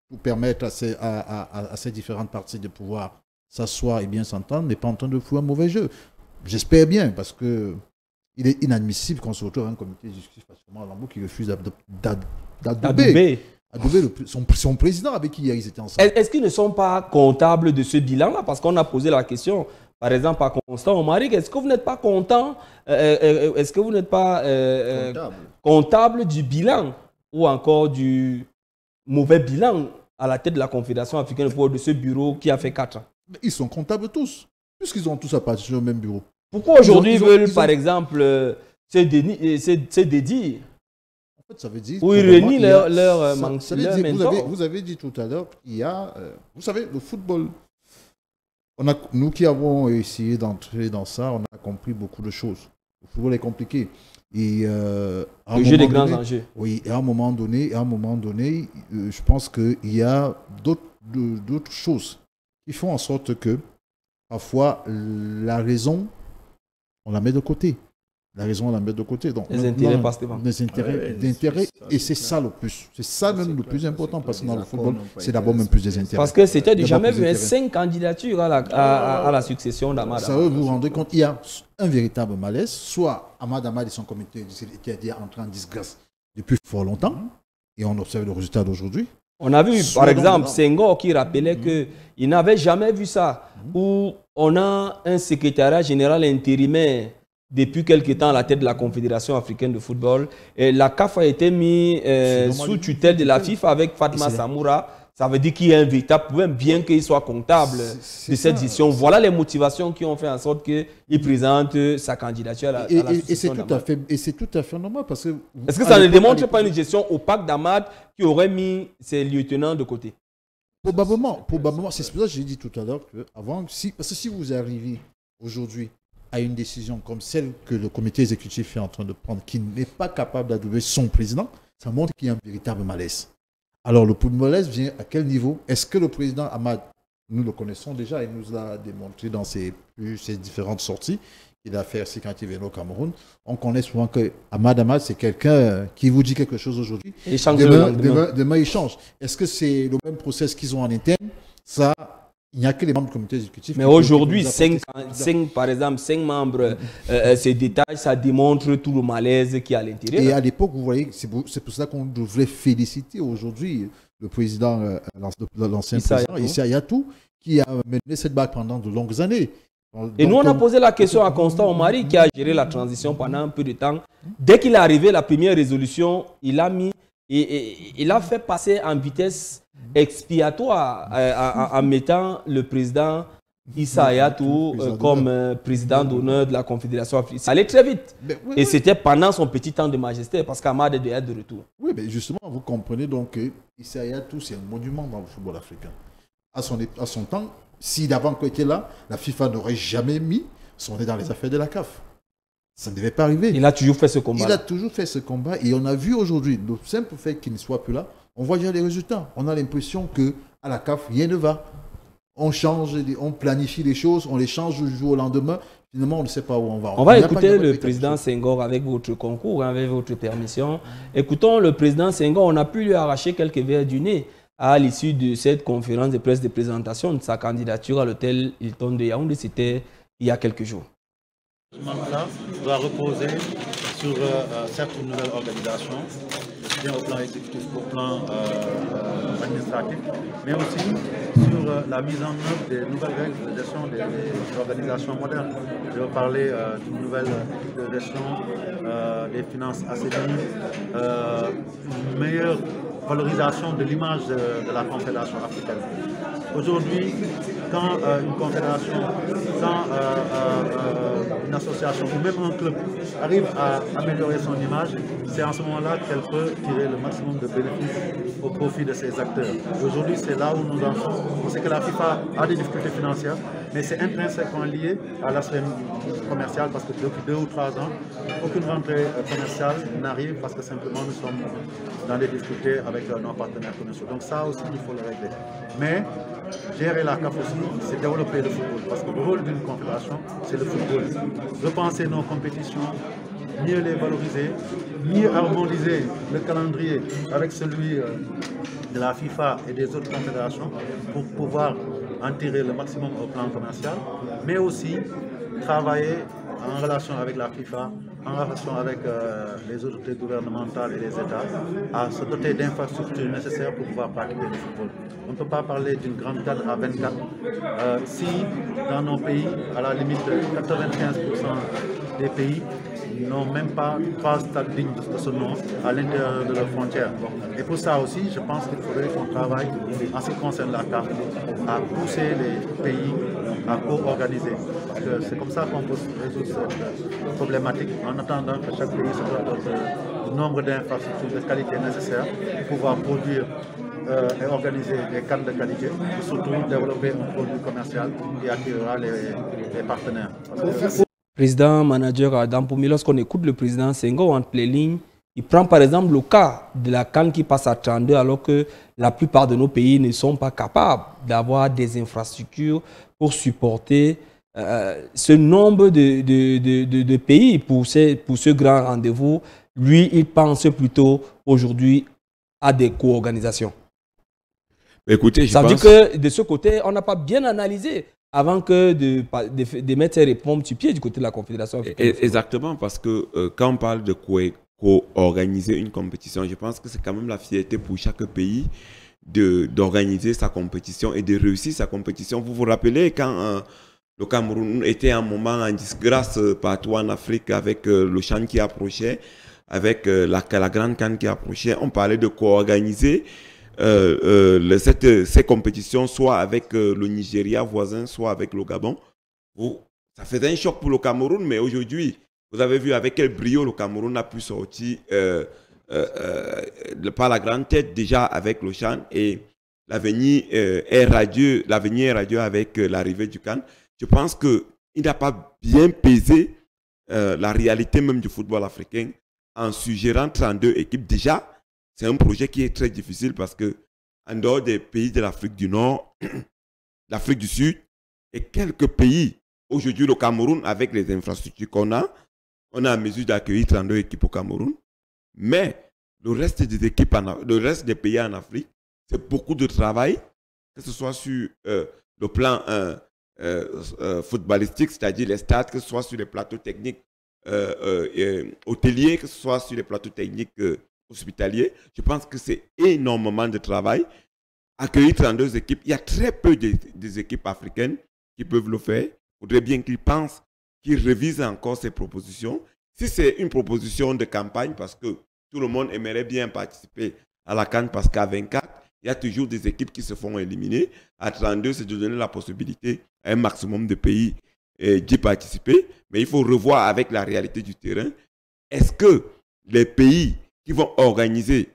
pour permettre à ces, à, ces différentes parties de pouvoir s'asseoir et bien s'entendre, n'est pas en train de foutre un mauvais jeu. J'espère bien, parce que il est inadmissible qu'on se retrouve à un comité de justice à qui refuse d'adopter son, président avec qui ils étaient ensemble. Est-ce qu'ils ne sont pas comptables de ce bilan-là Parce qu'on a posé la question, par exemple, à Constant Omaric, est-ce que vous n'êtes pas content euh, euh, euh, Est-ce que vous n'êtes pas comptable. du bilan ou encore du mauvais bilan à la tête de la Confédération africaine pour de ce bureau qui a fait 4 ans Ils sont comptables tous, puisqu'ils ont tous appartenu au même bureau. Pourquoi aujourd'hui veulent, par exemple, se, dédier ça veut dire. Où vous, avez, dit tout à l'heure, il y a. Euh, vous savez, le football. nous qui avons essayé d'entrer dans ça, on a compris beaucoup de choses. Le football est compliqué. Et des euh, grands Oui, et à un moment donné, à un moment donné euh, je pense qu'il y a d'autres choses qui font en sorte que parfois la raison, on la met de côté. La raison, on la met de côté. Donc, les intérêts passent devant. Les intérêts, et c'est ça le plus. C'est ça même le plus important parce que dans le football, c'est d'abord même plus des intérêts. Parce que c'était du jamais vu cinq candidatures à la, succession d'Amad Ça, vous vous rendez compte, il y a un véritable malaise. Soit Amad Amad et son comité étaient entrés en disgrâce depuis fort longtemps mhm. et on observe le résultat d'aujourd'hui. On a vu, par exemple, Senghor qui rappelait qu'il mhm. n'avait jamais vu ça, mhm. où on a un secrétariat général intérimaire depuis quelques temps à la tête de la Confédération africaine de football. la CAF a été mise euh, sous tutelle de la FIFA avec Fatma Samoura. Ça veut dire qu'il est invitable, véritable bien qu'il soit comptable de cette gestion. Voilà les motivations qui ont fait en sorte qu'il présente euh, sa candidature à la Et, et, et c'est tout, à fait, tout à fait normal parce que... Est-ce que ça ne démontre pas une gestion opaque d'Amad qui aurait mis ses lieutenants de côté Probablement, probablement. C'est pour ça que j'ai dit tout à l'heure avant, si, parce que si vous arrivez aujourd'hui à une décision comme celle que le comité exécutif est en train de prendre, qui n'est pas capable d'adouber son président, ça montre qu'il y a un véritable malaise. Alors, le malaise vient à quel niveau Est-ce que le président Ahmad, nous le connaissons déjà, il nous l'a démontré dans ses, différentes sorties il a fait quand il au Cameroun, on connaît souvent que Ahmad Ahmad, c'est quelqu'un euh, qui vous dit quelque chose aujourd'hui. Demain, il change. Est-ce que c'est le même process qu'ils ont en interne Ça, il n'y a que les membres du comité exécutif. Mais aujourd'hui, par exemple, 5 membres euh, euh, ces se détachent, ça démontre tout le malaise qui a à l'intérieur. Et à l'époque, vous voyez, c'est pour, ça qu'on devrait féliciter aujourd'hui le président, de euh, l'ancien président Issa Yatou, qui a mené cette bague pendant de longues années. Et nous, on a posé la question à Constant Omari, qui a géré la transition pendant un peu de temps. Dès qu'il est arrivé, la première résolution, il a mis, il a fait passer en vitesse expiatoire euh, en, mettant le président Issa euh, comme euh, président d'honneur de la Confédération africaine. Ça allait très vite. Et c'était pendant son petit temps de majesté, parce qu'Amad est de retour. Oui, mais justement, vous comprenez donc que Issa c'est un monument dans le football africain. À son, à son temps, si d'avant qu'il était là, la FIFA n'aurait jamais mis son nez dans les affaires de la CAF. Ça ne devait pas arriver. Il a toujours fait ce combat. Il a toujours fait ce combat. Et on a vu aujourd'hui, le simple fait qu'il ne soit plus là, on voit déjà les résultats. On a l'impression que à la CAF, rien ne va. On change, on planifie les choses, on les change du jour au lendemain. Finalement, on ne sait pas où on va. On, va écouter le président Senghor avec votre concours, hein, avec votre permission. Écoutons le président Senghor. On a pu lui arracher quelques verres du nez à l'issue de cette conférence de presse de présentation de sa candidature à l'hôtel Hilton de Yaoundé. C'était il y a quelques jours. Le mandat doit reposer sur euh, euh, certaines cette nouvelle au plan éthique qu'au plan euh, administratif, mais aussi sur euh, la mise en œuvre des nouvelles règles de gestion des, organisations modernes. Je vais parler euh, d'une nouvelle de gestion des finances assez une meilleure valorisation de l'image de, la Confédération africaine. Aujourd'hui, euh, une confédération, sans euh, euh, une association ou même un club arrive à améliorer son image, c'est en ce moment-là qu'elle peut tirer le maximum de bénéfices au profit de ses acteurs. Aujourd'hui, c'est là où nous en sommes. On sait que la FIFA a des difficultés financières, mais c'est intrinsèquement lié à la l'aspect commerciale parce que depuis deux ou trois ans, aucune rentrée commerciale n'arrive parce que simplement nous sommes dans des difficultés avec nos partenaires commerciaux. Donc ça aussi, il faut le régler. Mais gérer la CAF aussi, c'est développer le football. Parce que le rôle d'une confédération, c'est le football. Repenser nos compétitions, mieux les valoriser, mieux harmoniser le calendrier avec celui euh, de la FIFA et des autres confédérations pour pouvoir en tirer le maximum au plan commercial, mais aussi travailler en relation avec la FIFA en relation avec euh, les autorités gouvernementales et les États, à se doter d'infrastructures nécessaires pour pouvoir pratiquer le football. On ne peut pas parler d'une grande cadre à 24 euh, si dans nos pays, à la limite 95% des pays, n'ont même pas trois stades dignes de ce nom à l'intérieur de leurs frontières. Et pour ça aussi, je pense qu'il faudrait qu'on travaille en ce qui concerne la carte à pousser les pays à co-organiser. C'est comme ça qu'on peut résoudre cette problématique en attendant que chaque pays se dote du nombre d'infrastructures de qualité nécessaires pour pouvoir produire euh, et organiser des cadres de qualité, surtout développer un produit commercial qui attirera les, partenaires. Président, manager Adam Poumi, lorsqu'on écoute le président Senghor en les lignes, il prend par exemple le cas de la canne qui passe à 32 alors que la plupart de nos pays ne sont pas capables d'avoir des infrastructures pour supporter euh, ce nombre de, de, de, pays pour, pour ce grand rendez-vous. Lui, il pense plutôt aujourd'hui à des co-organisations. Écoutez, je Ça veut dire que de ce côté, on n'a pas bien analysé avant que de, de, mettre ses réponses du pied du côté de la Confédération Exactement, parce que euh, quand on parle de co-organiser une compétition, je pense que c'est quand même la fierté pour chaque pays d'organiser sa compétition et de réussir sa compétition. Vous vous rappelez quand euh, le Cameroun était un moment en disgrâce euh, partout en Afrique avec euh, le champ qui approchait, avec la, la, grande canne qui approchait, on parlait de co-organiser ces compétitions soit avec le Nigeria voisin, soit avec le Gabon. Vous, ça faisait un choc pour le Cameroun, mais aujourd'hui, vous avez vu avec quel brio le Cameroun a pu sortir euh, euh, par la grande tête déjà avec le Chan et l'avenir euh, est radieux, l'avenir est avec l'arrivée du Cannes. Je pense qu'il n'a pas bien pesé la réalité même du football africain en suggérant 32 équipes. Déjà, c'est un projet qui est très difficile parce que en dehors des pays de l'Afrique du Nord, l'Afrique du Sud et quelques pays, aujourd'hui le Cameroun avec les infrastructures qu'on a, on a en mesure d'accueillir 32 équipes au Cameroun. Mais le reste des équipes, le reste des pays en Afrique, c'est beaucoup de travail, que ce soit sur euh, le plan euh, euh, footballistique, c'est-à-dire les stades, que ce soit sur les plateaux techniques hôteliers, que ce soit sur les plateaux techniques hospitaliers. Je pense que c'est énormément de travail. Accueillir 32 équipes, il y a très peu de, des équipes africaines qui peuvent le faire. Il faudrait bien qu'ils pensent, qu'ils révisent encore ces propositions si c'est une proposition de campagne, parce que tout le monde aimerait bien participer à la Cannes, parce qu'à 24, il y a toujours des équipes qui se font éliminer. À 32, c'est de donner la possibilité à un maximum de pays euh, d'y participer. Mais il faut revoir avec la réalité du terrain. Est-ce que les pays qui vont organiser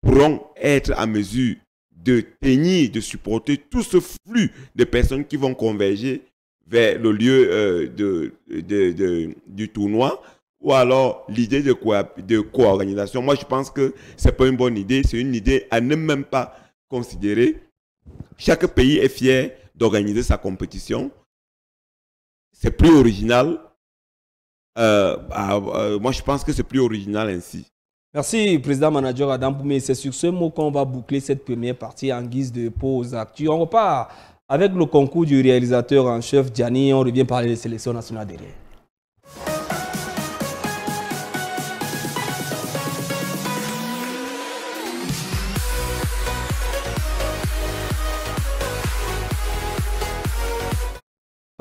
pourront être à mesure de tenir, de supporter tout ce flux de personnes qui vont converger vers le lieu euh, du tournoi ou alors l'idée de, co organisation Moi, je pense que ce n'est pas une bonne idée, c'est une idée à ne même pas considérer. Chaque pays est fier d'organiser sa compétition. C'est plus original. Euh, ah, euh, moi, je pense que c'est plus original ainsi. Merci, Président Manager Adam Boumé. C'est sur ce mot qu'on va boucler cette première partie en guise de pause actuelle. On repart avec le concours du réalisateur en chef Gianni. On revient parler des sélections nationales derrière.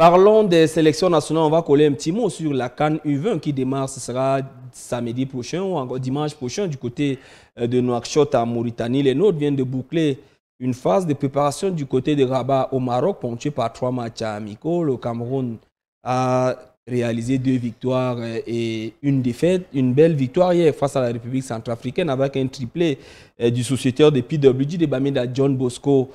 Parlons des sélections nationales. On va coller un petit mot sur la Cannes U20 qui démarre. Ce sera samedi prochain ou encore dimanche prochain du côté euh, de Nouakchott à Mauritanie. Les nôtres viennent de boucler une phase de préparation du côté de Rabat au Maroc, ponctuée par trois matchs amicaux. Le Cameroun a réalisé deux victoires euh, et une défaite. Une belle victoire hier face à la République centrafricaine avec un triplé euh, du sociétaire de PWG de Bamenda John Bosco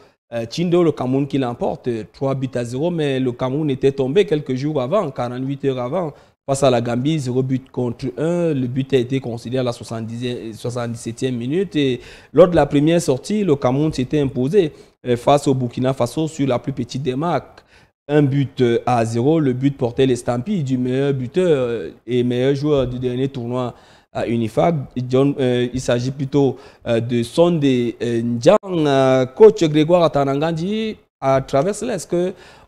Tindo, euh, le Cameroun qui l'emporte, 3 euh, buts à 0, mais le Cameroun était tombé quelques jours avant, 48 heures avant, face à la Gambie, 0 but contre 1. Le but a été considéré à la 77e euh, minute. Et lors de la première sortie, le Cameroun s'était imposé face au Burkina Faso sur la plus petite des marques. Un but à 0, le but portait l'estampille du meilleur buteur et meilleur joueur du dernier tournoi à Unifab. Euh, il s'agit plutôt euh, de son de euh, coach Grégoire Atanangandi. À travers cela, est-ce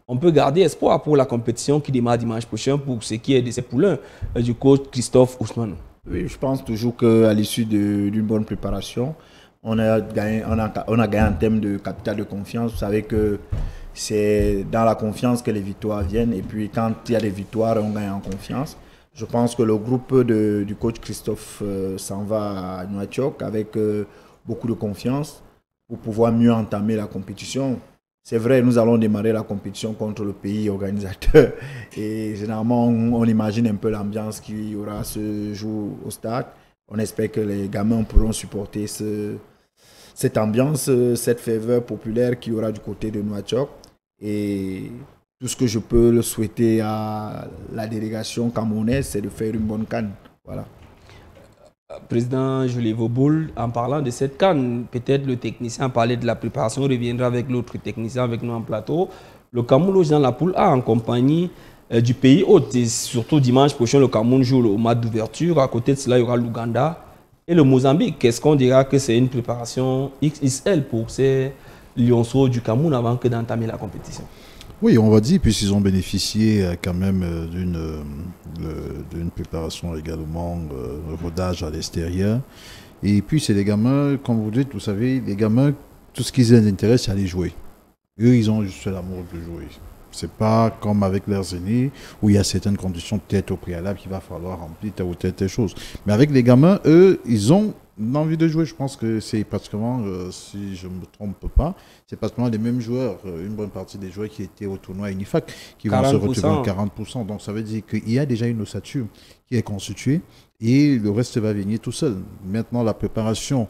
qu'on peut garder espoir pour la compétition qui démarre dimanche prochain pour ce qui est de ces poulains du coach Christophe Ousmane Oui, je pense toujours qu'à l'issue d'une bonne préparation, on a, gagné, on, a, on a gagné en de capital de confiance. Vous savez que c'est dans la confiance que les victoires viennent. Et puis quand il y a des victoires, on gagne en confiance. Je pense que le groupe du coach Christophe euh, s'en va à Noachok avec euh, beaucoup de confiance pour pouvoir mieux entamer la compétition. C'est vrai, nous allons démarrer la compétition contre le pays organisateur. Et généralement, on, imagine un peu l'ambiance qu'il y aura ce jour au stade. On espère que les gamins pourront supporter cette ambiance, euh, cette faveur populaire qu'il y aura du côté de Noachoc Et tout ce que je peux le souhaiter à la délégation camerounaise, c'est de faire une bonne canne. Voilà. Président Jolie Vauboul, en parlant de cette canne, peut-être le technicien parlé de la préparation, reviendra avec l'autre technicien avec nous en plateau. Le Cameroun la poule a en compagnie euh, du pays hôte. surtout dimanche prochain, le Cameroun joue le match d'ouverture. À côté de cela, il y aura l'Ouganda et le Mozambique. quest ce qu'on dira que c'est une préparation XXL pour ces lionceaux du Cameroun avant que d'entamer la compétition oui, on va dire, puisqu'ils ont bénéficié euh, quand même euh, euh, d'une préparation également, un rodage à l'extérieur. Et puis, c'est les gamins, comme vous dites, vous savez, les gamins, tout ce qui les intéresse, c'est aller jouer. Eux, ils ont juste l'amour de jouer. C'est pas comme avec leurs aînés où il y a certaines conditions peut-être au préalable qu'il va falloir remplir telle ou telle chose. Mais avec les gamins, eux, ils ont l'envie de jouer, je pense que c'est pratiquement, euh, si je ne me trompe pas, c'est pratiquement les mêmes joueurs, euh, une bonne partie des joueurs qui étaient au tournoi Unifac, qui vont se retrouver à 40%. Donc ça veut dire qu'il y a déjà une ossature qui est constituée et le reste va venir tout seul. Maintenant, la préparation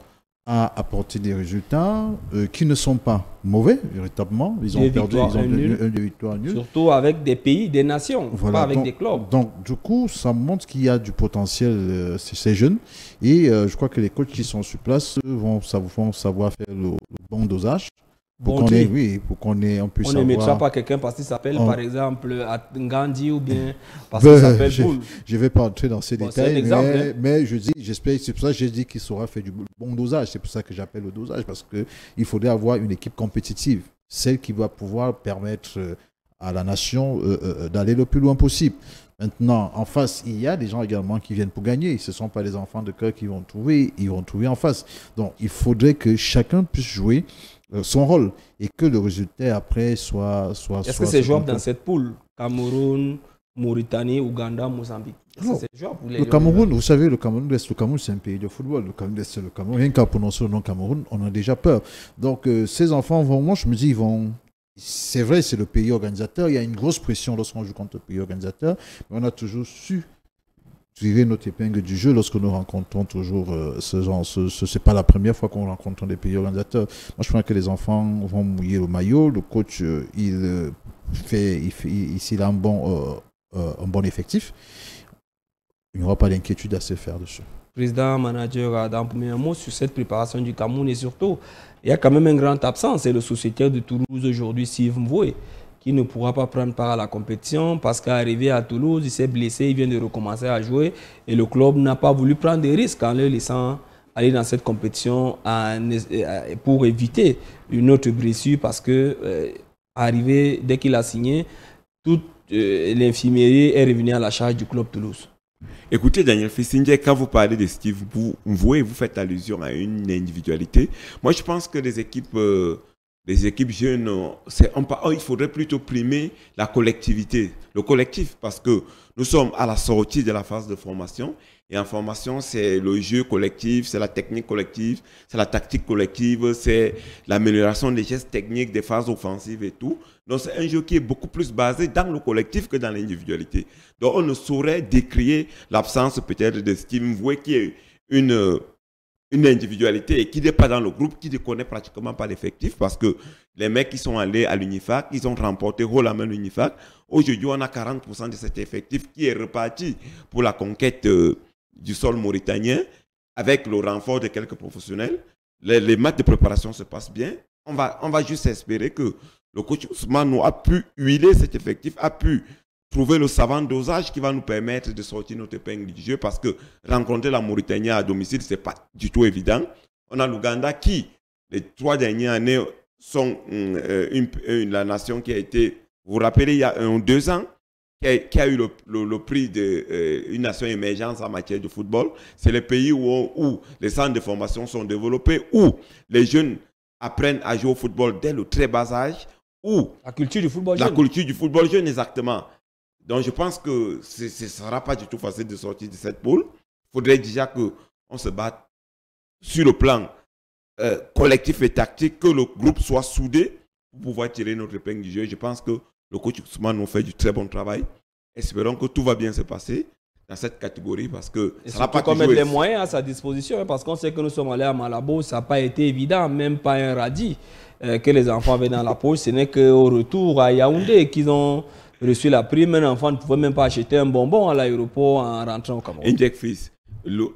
à apporter des résultats euh, qui ne sont pas mauvais, véritablement. Ils ont perdu, ils ont nul. victoire Surtout avec des pays, des nations, pas avec des clubs. Donc, du coup, ça montre qu'il y a du potentiel, euh, ces jeunes. Et euh, je crois que les coachs qui sont sur place vont, vont savoir faire le bon dosage oui, pour qu'on ait, on puisse On ne mettra pas quelqu'un parce qu'il s'appelle, par exemple, Gandhi ou bien parce qu'il bah, s'appelle Je ne vais pas entrer dans ces détails, mais, hein. mais, je dis, j'espère, c'est pour ça que j'ai dit qu'il sera fait du bon dosage. C'est pour ça que j'appelle le dosage parce qu'il faudrait avoir une équipe compétitive, celle qui va pouvoir permettre euh, à la nation euh, euh, d'aller le plus loin possible. Maintenant, en face, il y a des gens également qui viennent pour gagner. Ce ne sont pas les enfants de cœur qui vont trouver, ils vont trouver en face. Donc, il faudrait que chacun puisse jouer euh, son rôle et que le résultat après soit. soit Est-ce que c'est jouable dans cette poule Cameroun, Mauritanie, Ouganda, Mozambique non. Le Cameroun, vous savez, le Cameroun l'Est, le Cameroun, c'est un pays de football. Le Cameroun c'est le Cameroun. Rien qu'à prononcer le nom Cameroun, on a déjà peur. Donc, euh, ces enfants vont, moi, je me dis, ils vont. C'est vrai, c'est le pays organisateur. Il y a une grosse pression lorsqu'on joue contre le pays organisateur. Mais on a toujours su Suivez notre épingle du jeu lorsque nous rencontrons toujours euh, ce genre. Ce, n'est c'est pas la première fois qu'on rencontre des pays organisateurs. Moi, je pense que les enfants vont mouiller le maillot. Le coach, euh, euh, il, fait, il fait, s'il a un bon, un bon effectif, il n'y aura pas d'inquiétude à se faire dessus. Président, manager, d'un premier mot sur cette préparation du Cameroun et surtout, il y a quand même une grande absence. C'est le sociétaire de Toulouse aujourd'hui, Sylvain voyez il ne pourra pas prendre part à la compétition parce qu'arrivé à Toulouse, il s'est blessé, il vient de recommencer à jouer et le club n'a pas voulu prendre des risques en le laissant aller dans cette compétition euh, pour éviter une autre blessure parce que euh, arrivé dès qu'il a signé, toute euh, l'infirmerie est revenue à la charge du club Toulouse. Écoutez, Daniel Fissinger, quand vous parlez de Steve vous, vous faites allusion à une individualité. Moi, je pense que les équipes les équipes jeunes, euh, oh, il faudrait plutôt primer la collectivité, le collectif, parce que nous sommes à la sortie de la phase de formation. Et en formation, c'est le jeu collectif, c'est la technique collective, c'est la tactique collective, c'est l'amélioration des gestes techniques, des phases offensives et tout. Donc, c'est un jeu qui est beaucoup plus basé dans le collectif que dans l'individualité. Donc, on ne saurait décrier l'absence peut-être de Steam Voué qui est une une individualité et qui n'est pas dans le groupe, qui ne connaît pratiquement pas l'effectif parce que les mecs qui sont allés à l'Unifac, ils ont remporté haut la main l'Unifac. Aujourd'hui, on a 40% de cet effectif qui est reparti pour la conquête euh, du sol mauritanien avec le renfort de quelques professionnels. Les, les, matchs de préparation se passent bien. On va, on va juste espérer que le coach Ousmane a pu huiler cet effectif, a pu trouver le savant dosage qui va nous permettre de sortir notre épingle du jeu parce que rencontrer la Mauritanie à domicile, n'est pas du tout évident. On a l'Ouganda qui, les trois dernières années, sont euh, euh, euh, une, la nation qui a été, vous vous rappelez, il y a deux ans, qui a, eu le, le, prix d'une nation émergente en matière de football. C'est le pays où, où les centres de formation sont développés, où les jeunes apprennent à jouer au football dès le très bas âge, où... La culture du football jeune. La culture du football jeune, exactement. Donc je pense que ce ne sera pas du tout facile de sortir de cette poule. Il faudrait déjà qu'on se batte sur le plan euh, collectif et tactique, que le groupe soit soudé pour pouvoir tirer notre épingle du jeu. Je pense que le coach Ousmane nous fait du très bon travail. Espérons que tout va bien se passer dans cette catégorie parce que et ça pas qu'on mette les moyens à sa disposition hein, parce qu'on sait que nous sommes allés à Malabo, ça n'a pas été évident, même pas un radis euh, que les enfants avaient dans la poche. Ce n'est qu'au retour à Yaoundé qu'ils ont reçu la prime, un enfant ne pouvait même pas acheter un bonbon à l'aéroport en rentrant au Cameroun. Inject Fils,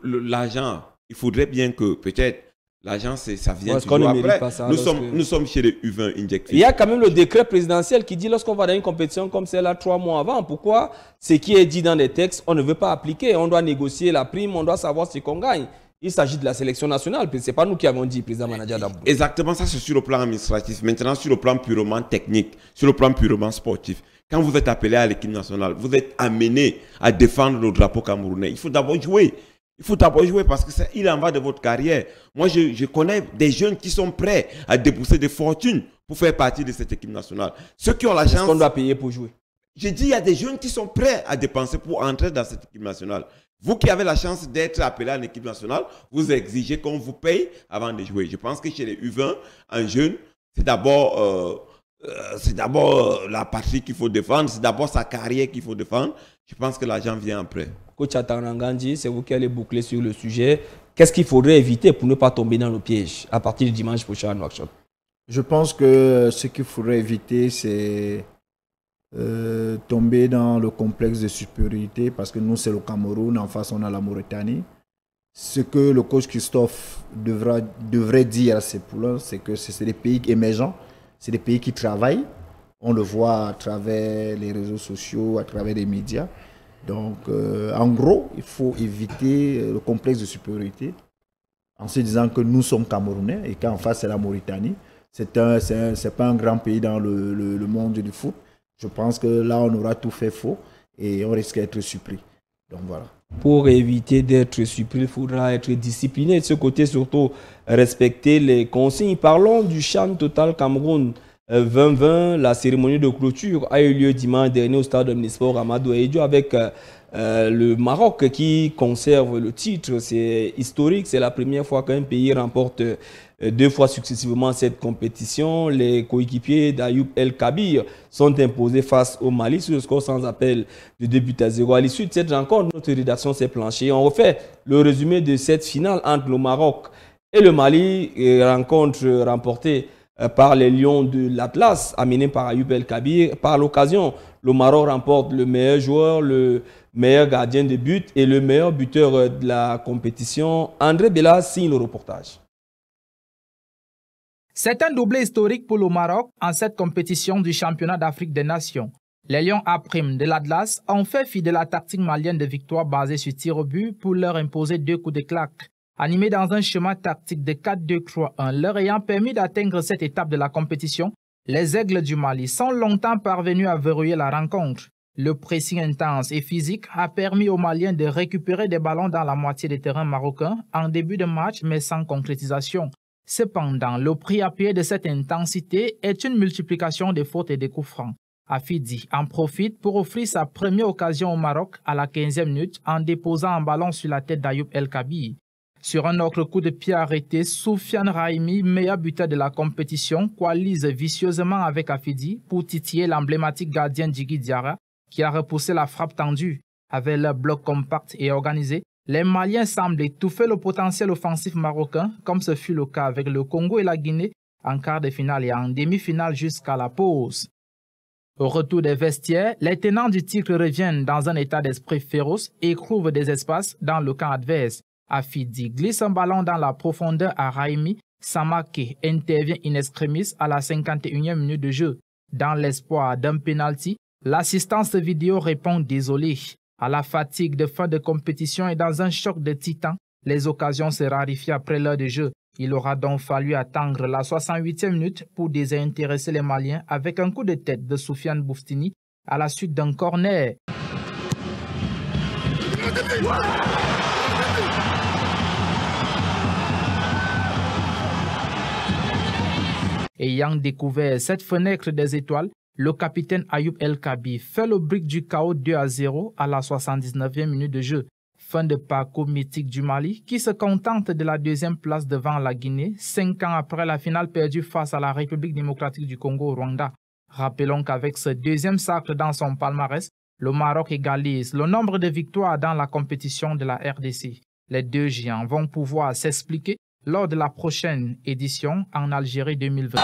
l'agent, il faudrait bien que peut-être l'agent, ça vient Parce toujours après. Pas ça, nous, sommes, chez les U20 Inject Il y a quand même le décret présidentiel qui dit lorsqu'on va dans une compétition comme celle-là trois mois avant, pourquoi ce qui est dit dans les textes, on ne veut pas appliquer, on doit négocier la prime, on doit savoir ce qu'on gagne. Il s'agit de la sélection nationale. Ce n'est pas nous qui avons dit, président manager' Exactement, ça c'est sur le plan administratif. Maintenant, sur le plan purement technique, sur le plan purement sportif, quand vous êtes appelé à l'équipe nationale, vous êtes amené à défendre le drapeau camerounais. Il faut d'abord jouer. Il faut d'abord jouer parce que il en va de votre carrière. Moi, je, connais des jeunes qui sont prêts à dépenser des fortunes pour faire partie de cette équipe nationale. Ceux qui ont la chance. qu'on doit payer pour jouer. Je dis, il y a des jeunes qui sont prêts à dépenser pour entrer dans cette équipe nationale. Vous qui avez la chance d'être appelé à l'équipe nationale, vous exigez qu'on vous paye avant de jouer. Je pense que chez les U20, un jeune, c'est d'abord. Euh, euh, c'est d'abord euh, la partie qu'il faut défendre, c'est d'abord sa carrière qu'il faut défendre. Je pense que l'argent vient après. Coach Atanangandji, c'est vous qui allez boucler sur le sujet. Qu'est-ce qu'il faudrait éviter pour ne pas tomber dans le piège à partir du dimanche prochain à Nouakchott Je pense que ce qu'il faudrait éviter, c'est euh, tomber dans le complexe de supériorité parce que nous, c'est le Cameroun, en face, on a la Mauritanie. Ce que le coach Christophe devra, devrait dire à ses poulains, c'est que c'est des pays émergents c'est des pays qui travaillent. On le voit à travers les réseaux sociaux, à travers les médias. Donc, euh, en gros, il faut éviter euh, le complexe de supériorité en se disant que nous sommes Camerounais et qu'en face, c'est la Mauritanie. Ce n'est pas un grand pays dans le, monde du foot. Je pense que là, on aura tout fait faux et on risque d'être surpris voilà. Pour éviter d'être supprimé, il faudra être discipliné. De ce côté, surtout, respecter les consignes. Parlons du Chan Total Cameroun 2020. Euh, la cérémonie de clôture a eu lieu dimanche dernier au stade Omnisport Amadou Edio avec euh, euh, le Maroc qui conserve le titre, c'est historique, c'est la première fois qu'un pays remporte euh, deux fois successivement cette compétition. Les coéquipiers d'Ayoub El Kabir sont imposés face au Mali sur le score sans appel de début à zéro, À l'issue de cette rencontre, notre rédaction s'est planchée. On refait le résumé de cette finale entre le Maroc et le Mali, euh, rencontre remportée par les Lions de l'Atlas, amenée par Ayoub El Kabir. Par l'occasion, le Maroc remporte le meilleur joueur, le meilleur gardien de but et le meilleur buteur euh, de la compétition. André Bella signe le reportage. C'est un doublé historique pour le Maroc en cette compétition du championnat d'Afrique des Nations. Les Lions à prime de l'Atlas ont fait fi de la tactique malienne de victoire basée sur tir au but pour leur imposer deux coups de claque. Animés dans un chemin tactique de 4-2-3-1, leur ayant permis d'atteindre cette étape de la compétition, les Aigles du Mali sont longtemps parvenus à verrouiller la rencontre. Le pressing intense et physique a permis aux Maliens de récupérer des ballons dans la moitié des terrains marocains en début de match mais sans concrétisation. Cependant, le prix à payer de cette intensité est une multiplication des fautes et des coups francs. Afidi en profite pour offrir sa première occasion au Maroc à la 15e minute en déposant un ballon sur la tête d'Ayoub El Kabi. Sur un autre coup de pied arrêté, Soufiane Raimi, meilleur buteur de la compétition, coalise vicieusement avec Afidi pour titiller l'emblématique gardien Djigu Diara qui a repoussé la frappe tendue avec leur bloc compact et organisé, les Maliens semblent étouffer le potentiel offensif marocain, comme ce fut le cas avec le Congo et la Guinée en quart de finale et en demi-finale jusqu'à la pause. Au retour des vestiaires, les tenants du titre reviennent dans un état d'esprit féroce et trouvent des espaces dans le camp adverse. Afidi glisse un ballon dans la profondeur à Raimi. Samake intervient in extremis à la 51e minute de jeu. Dans l'espoir d'un penalty, L'assistance vidéo répond désolé à la fatigue de fin de compétition et dans un choc de titans, les occasions se raréfient après l'heure de jeu. Il aura donc fallu attendre la 68e minute pour désintéresser les Maliens avec un coup de tête de Soufiane Bouftini à la suite d'un corner. Ayant découvert cette fenêtre des étoiles, le capitaine Ayoub El Kabi fait le brick du chaos 2 à 0 à la 79e minute de jeu. Fin de parcours mythique du Mali qui se contente de la deuxième place devant la Guinée, cinq ans après la finale perdue face à la République démocratique du Congo au Rwanda. Rappelons qu'avec ce deuxième sacre dans son palmarès, le Maroc égalise le nombre de victoires dans la compétition de la RDC. Les deux géants vont pouvoir s'expliquer lors de la prochaine édition en Algérie 2020.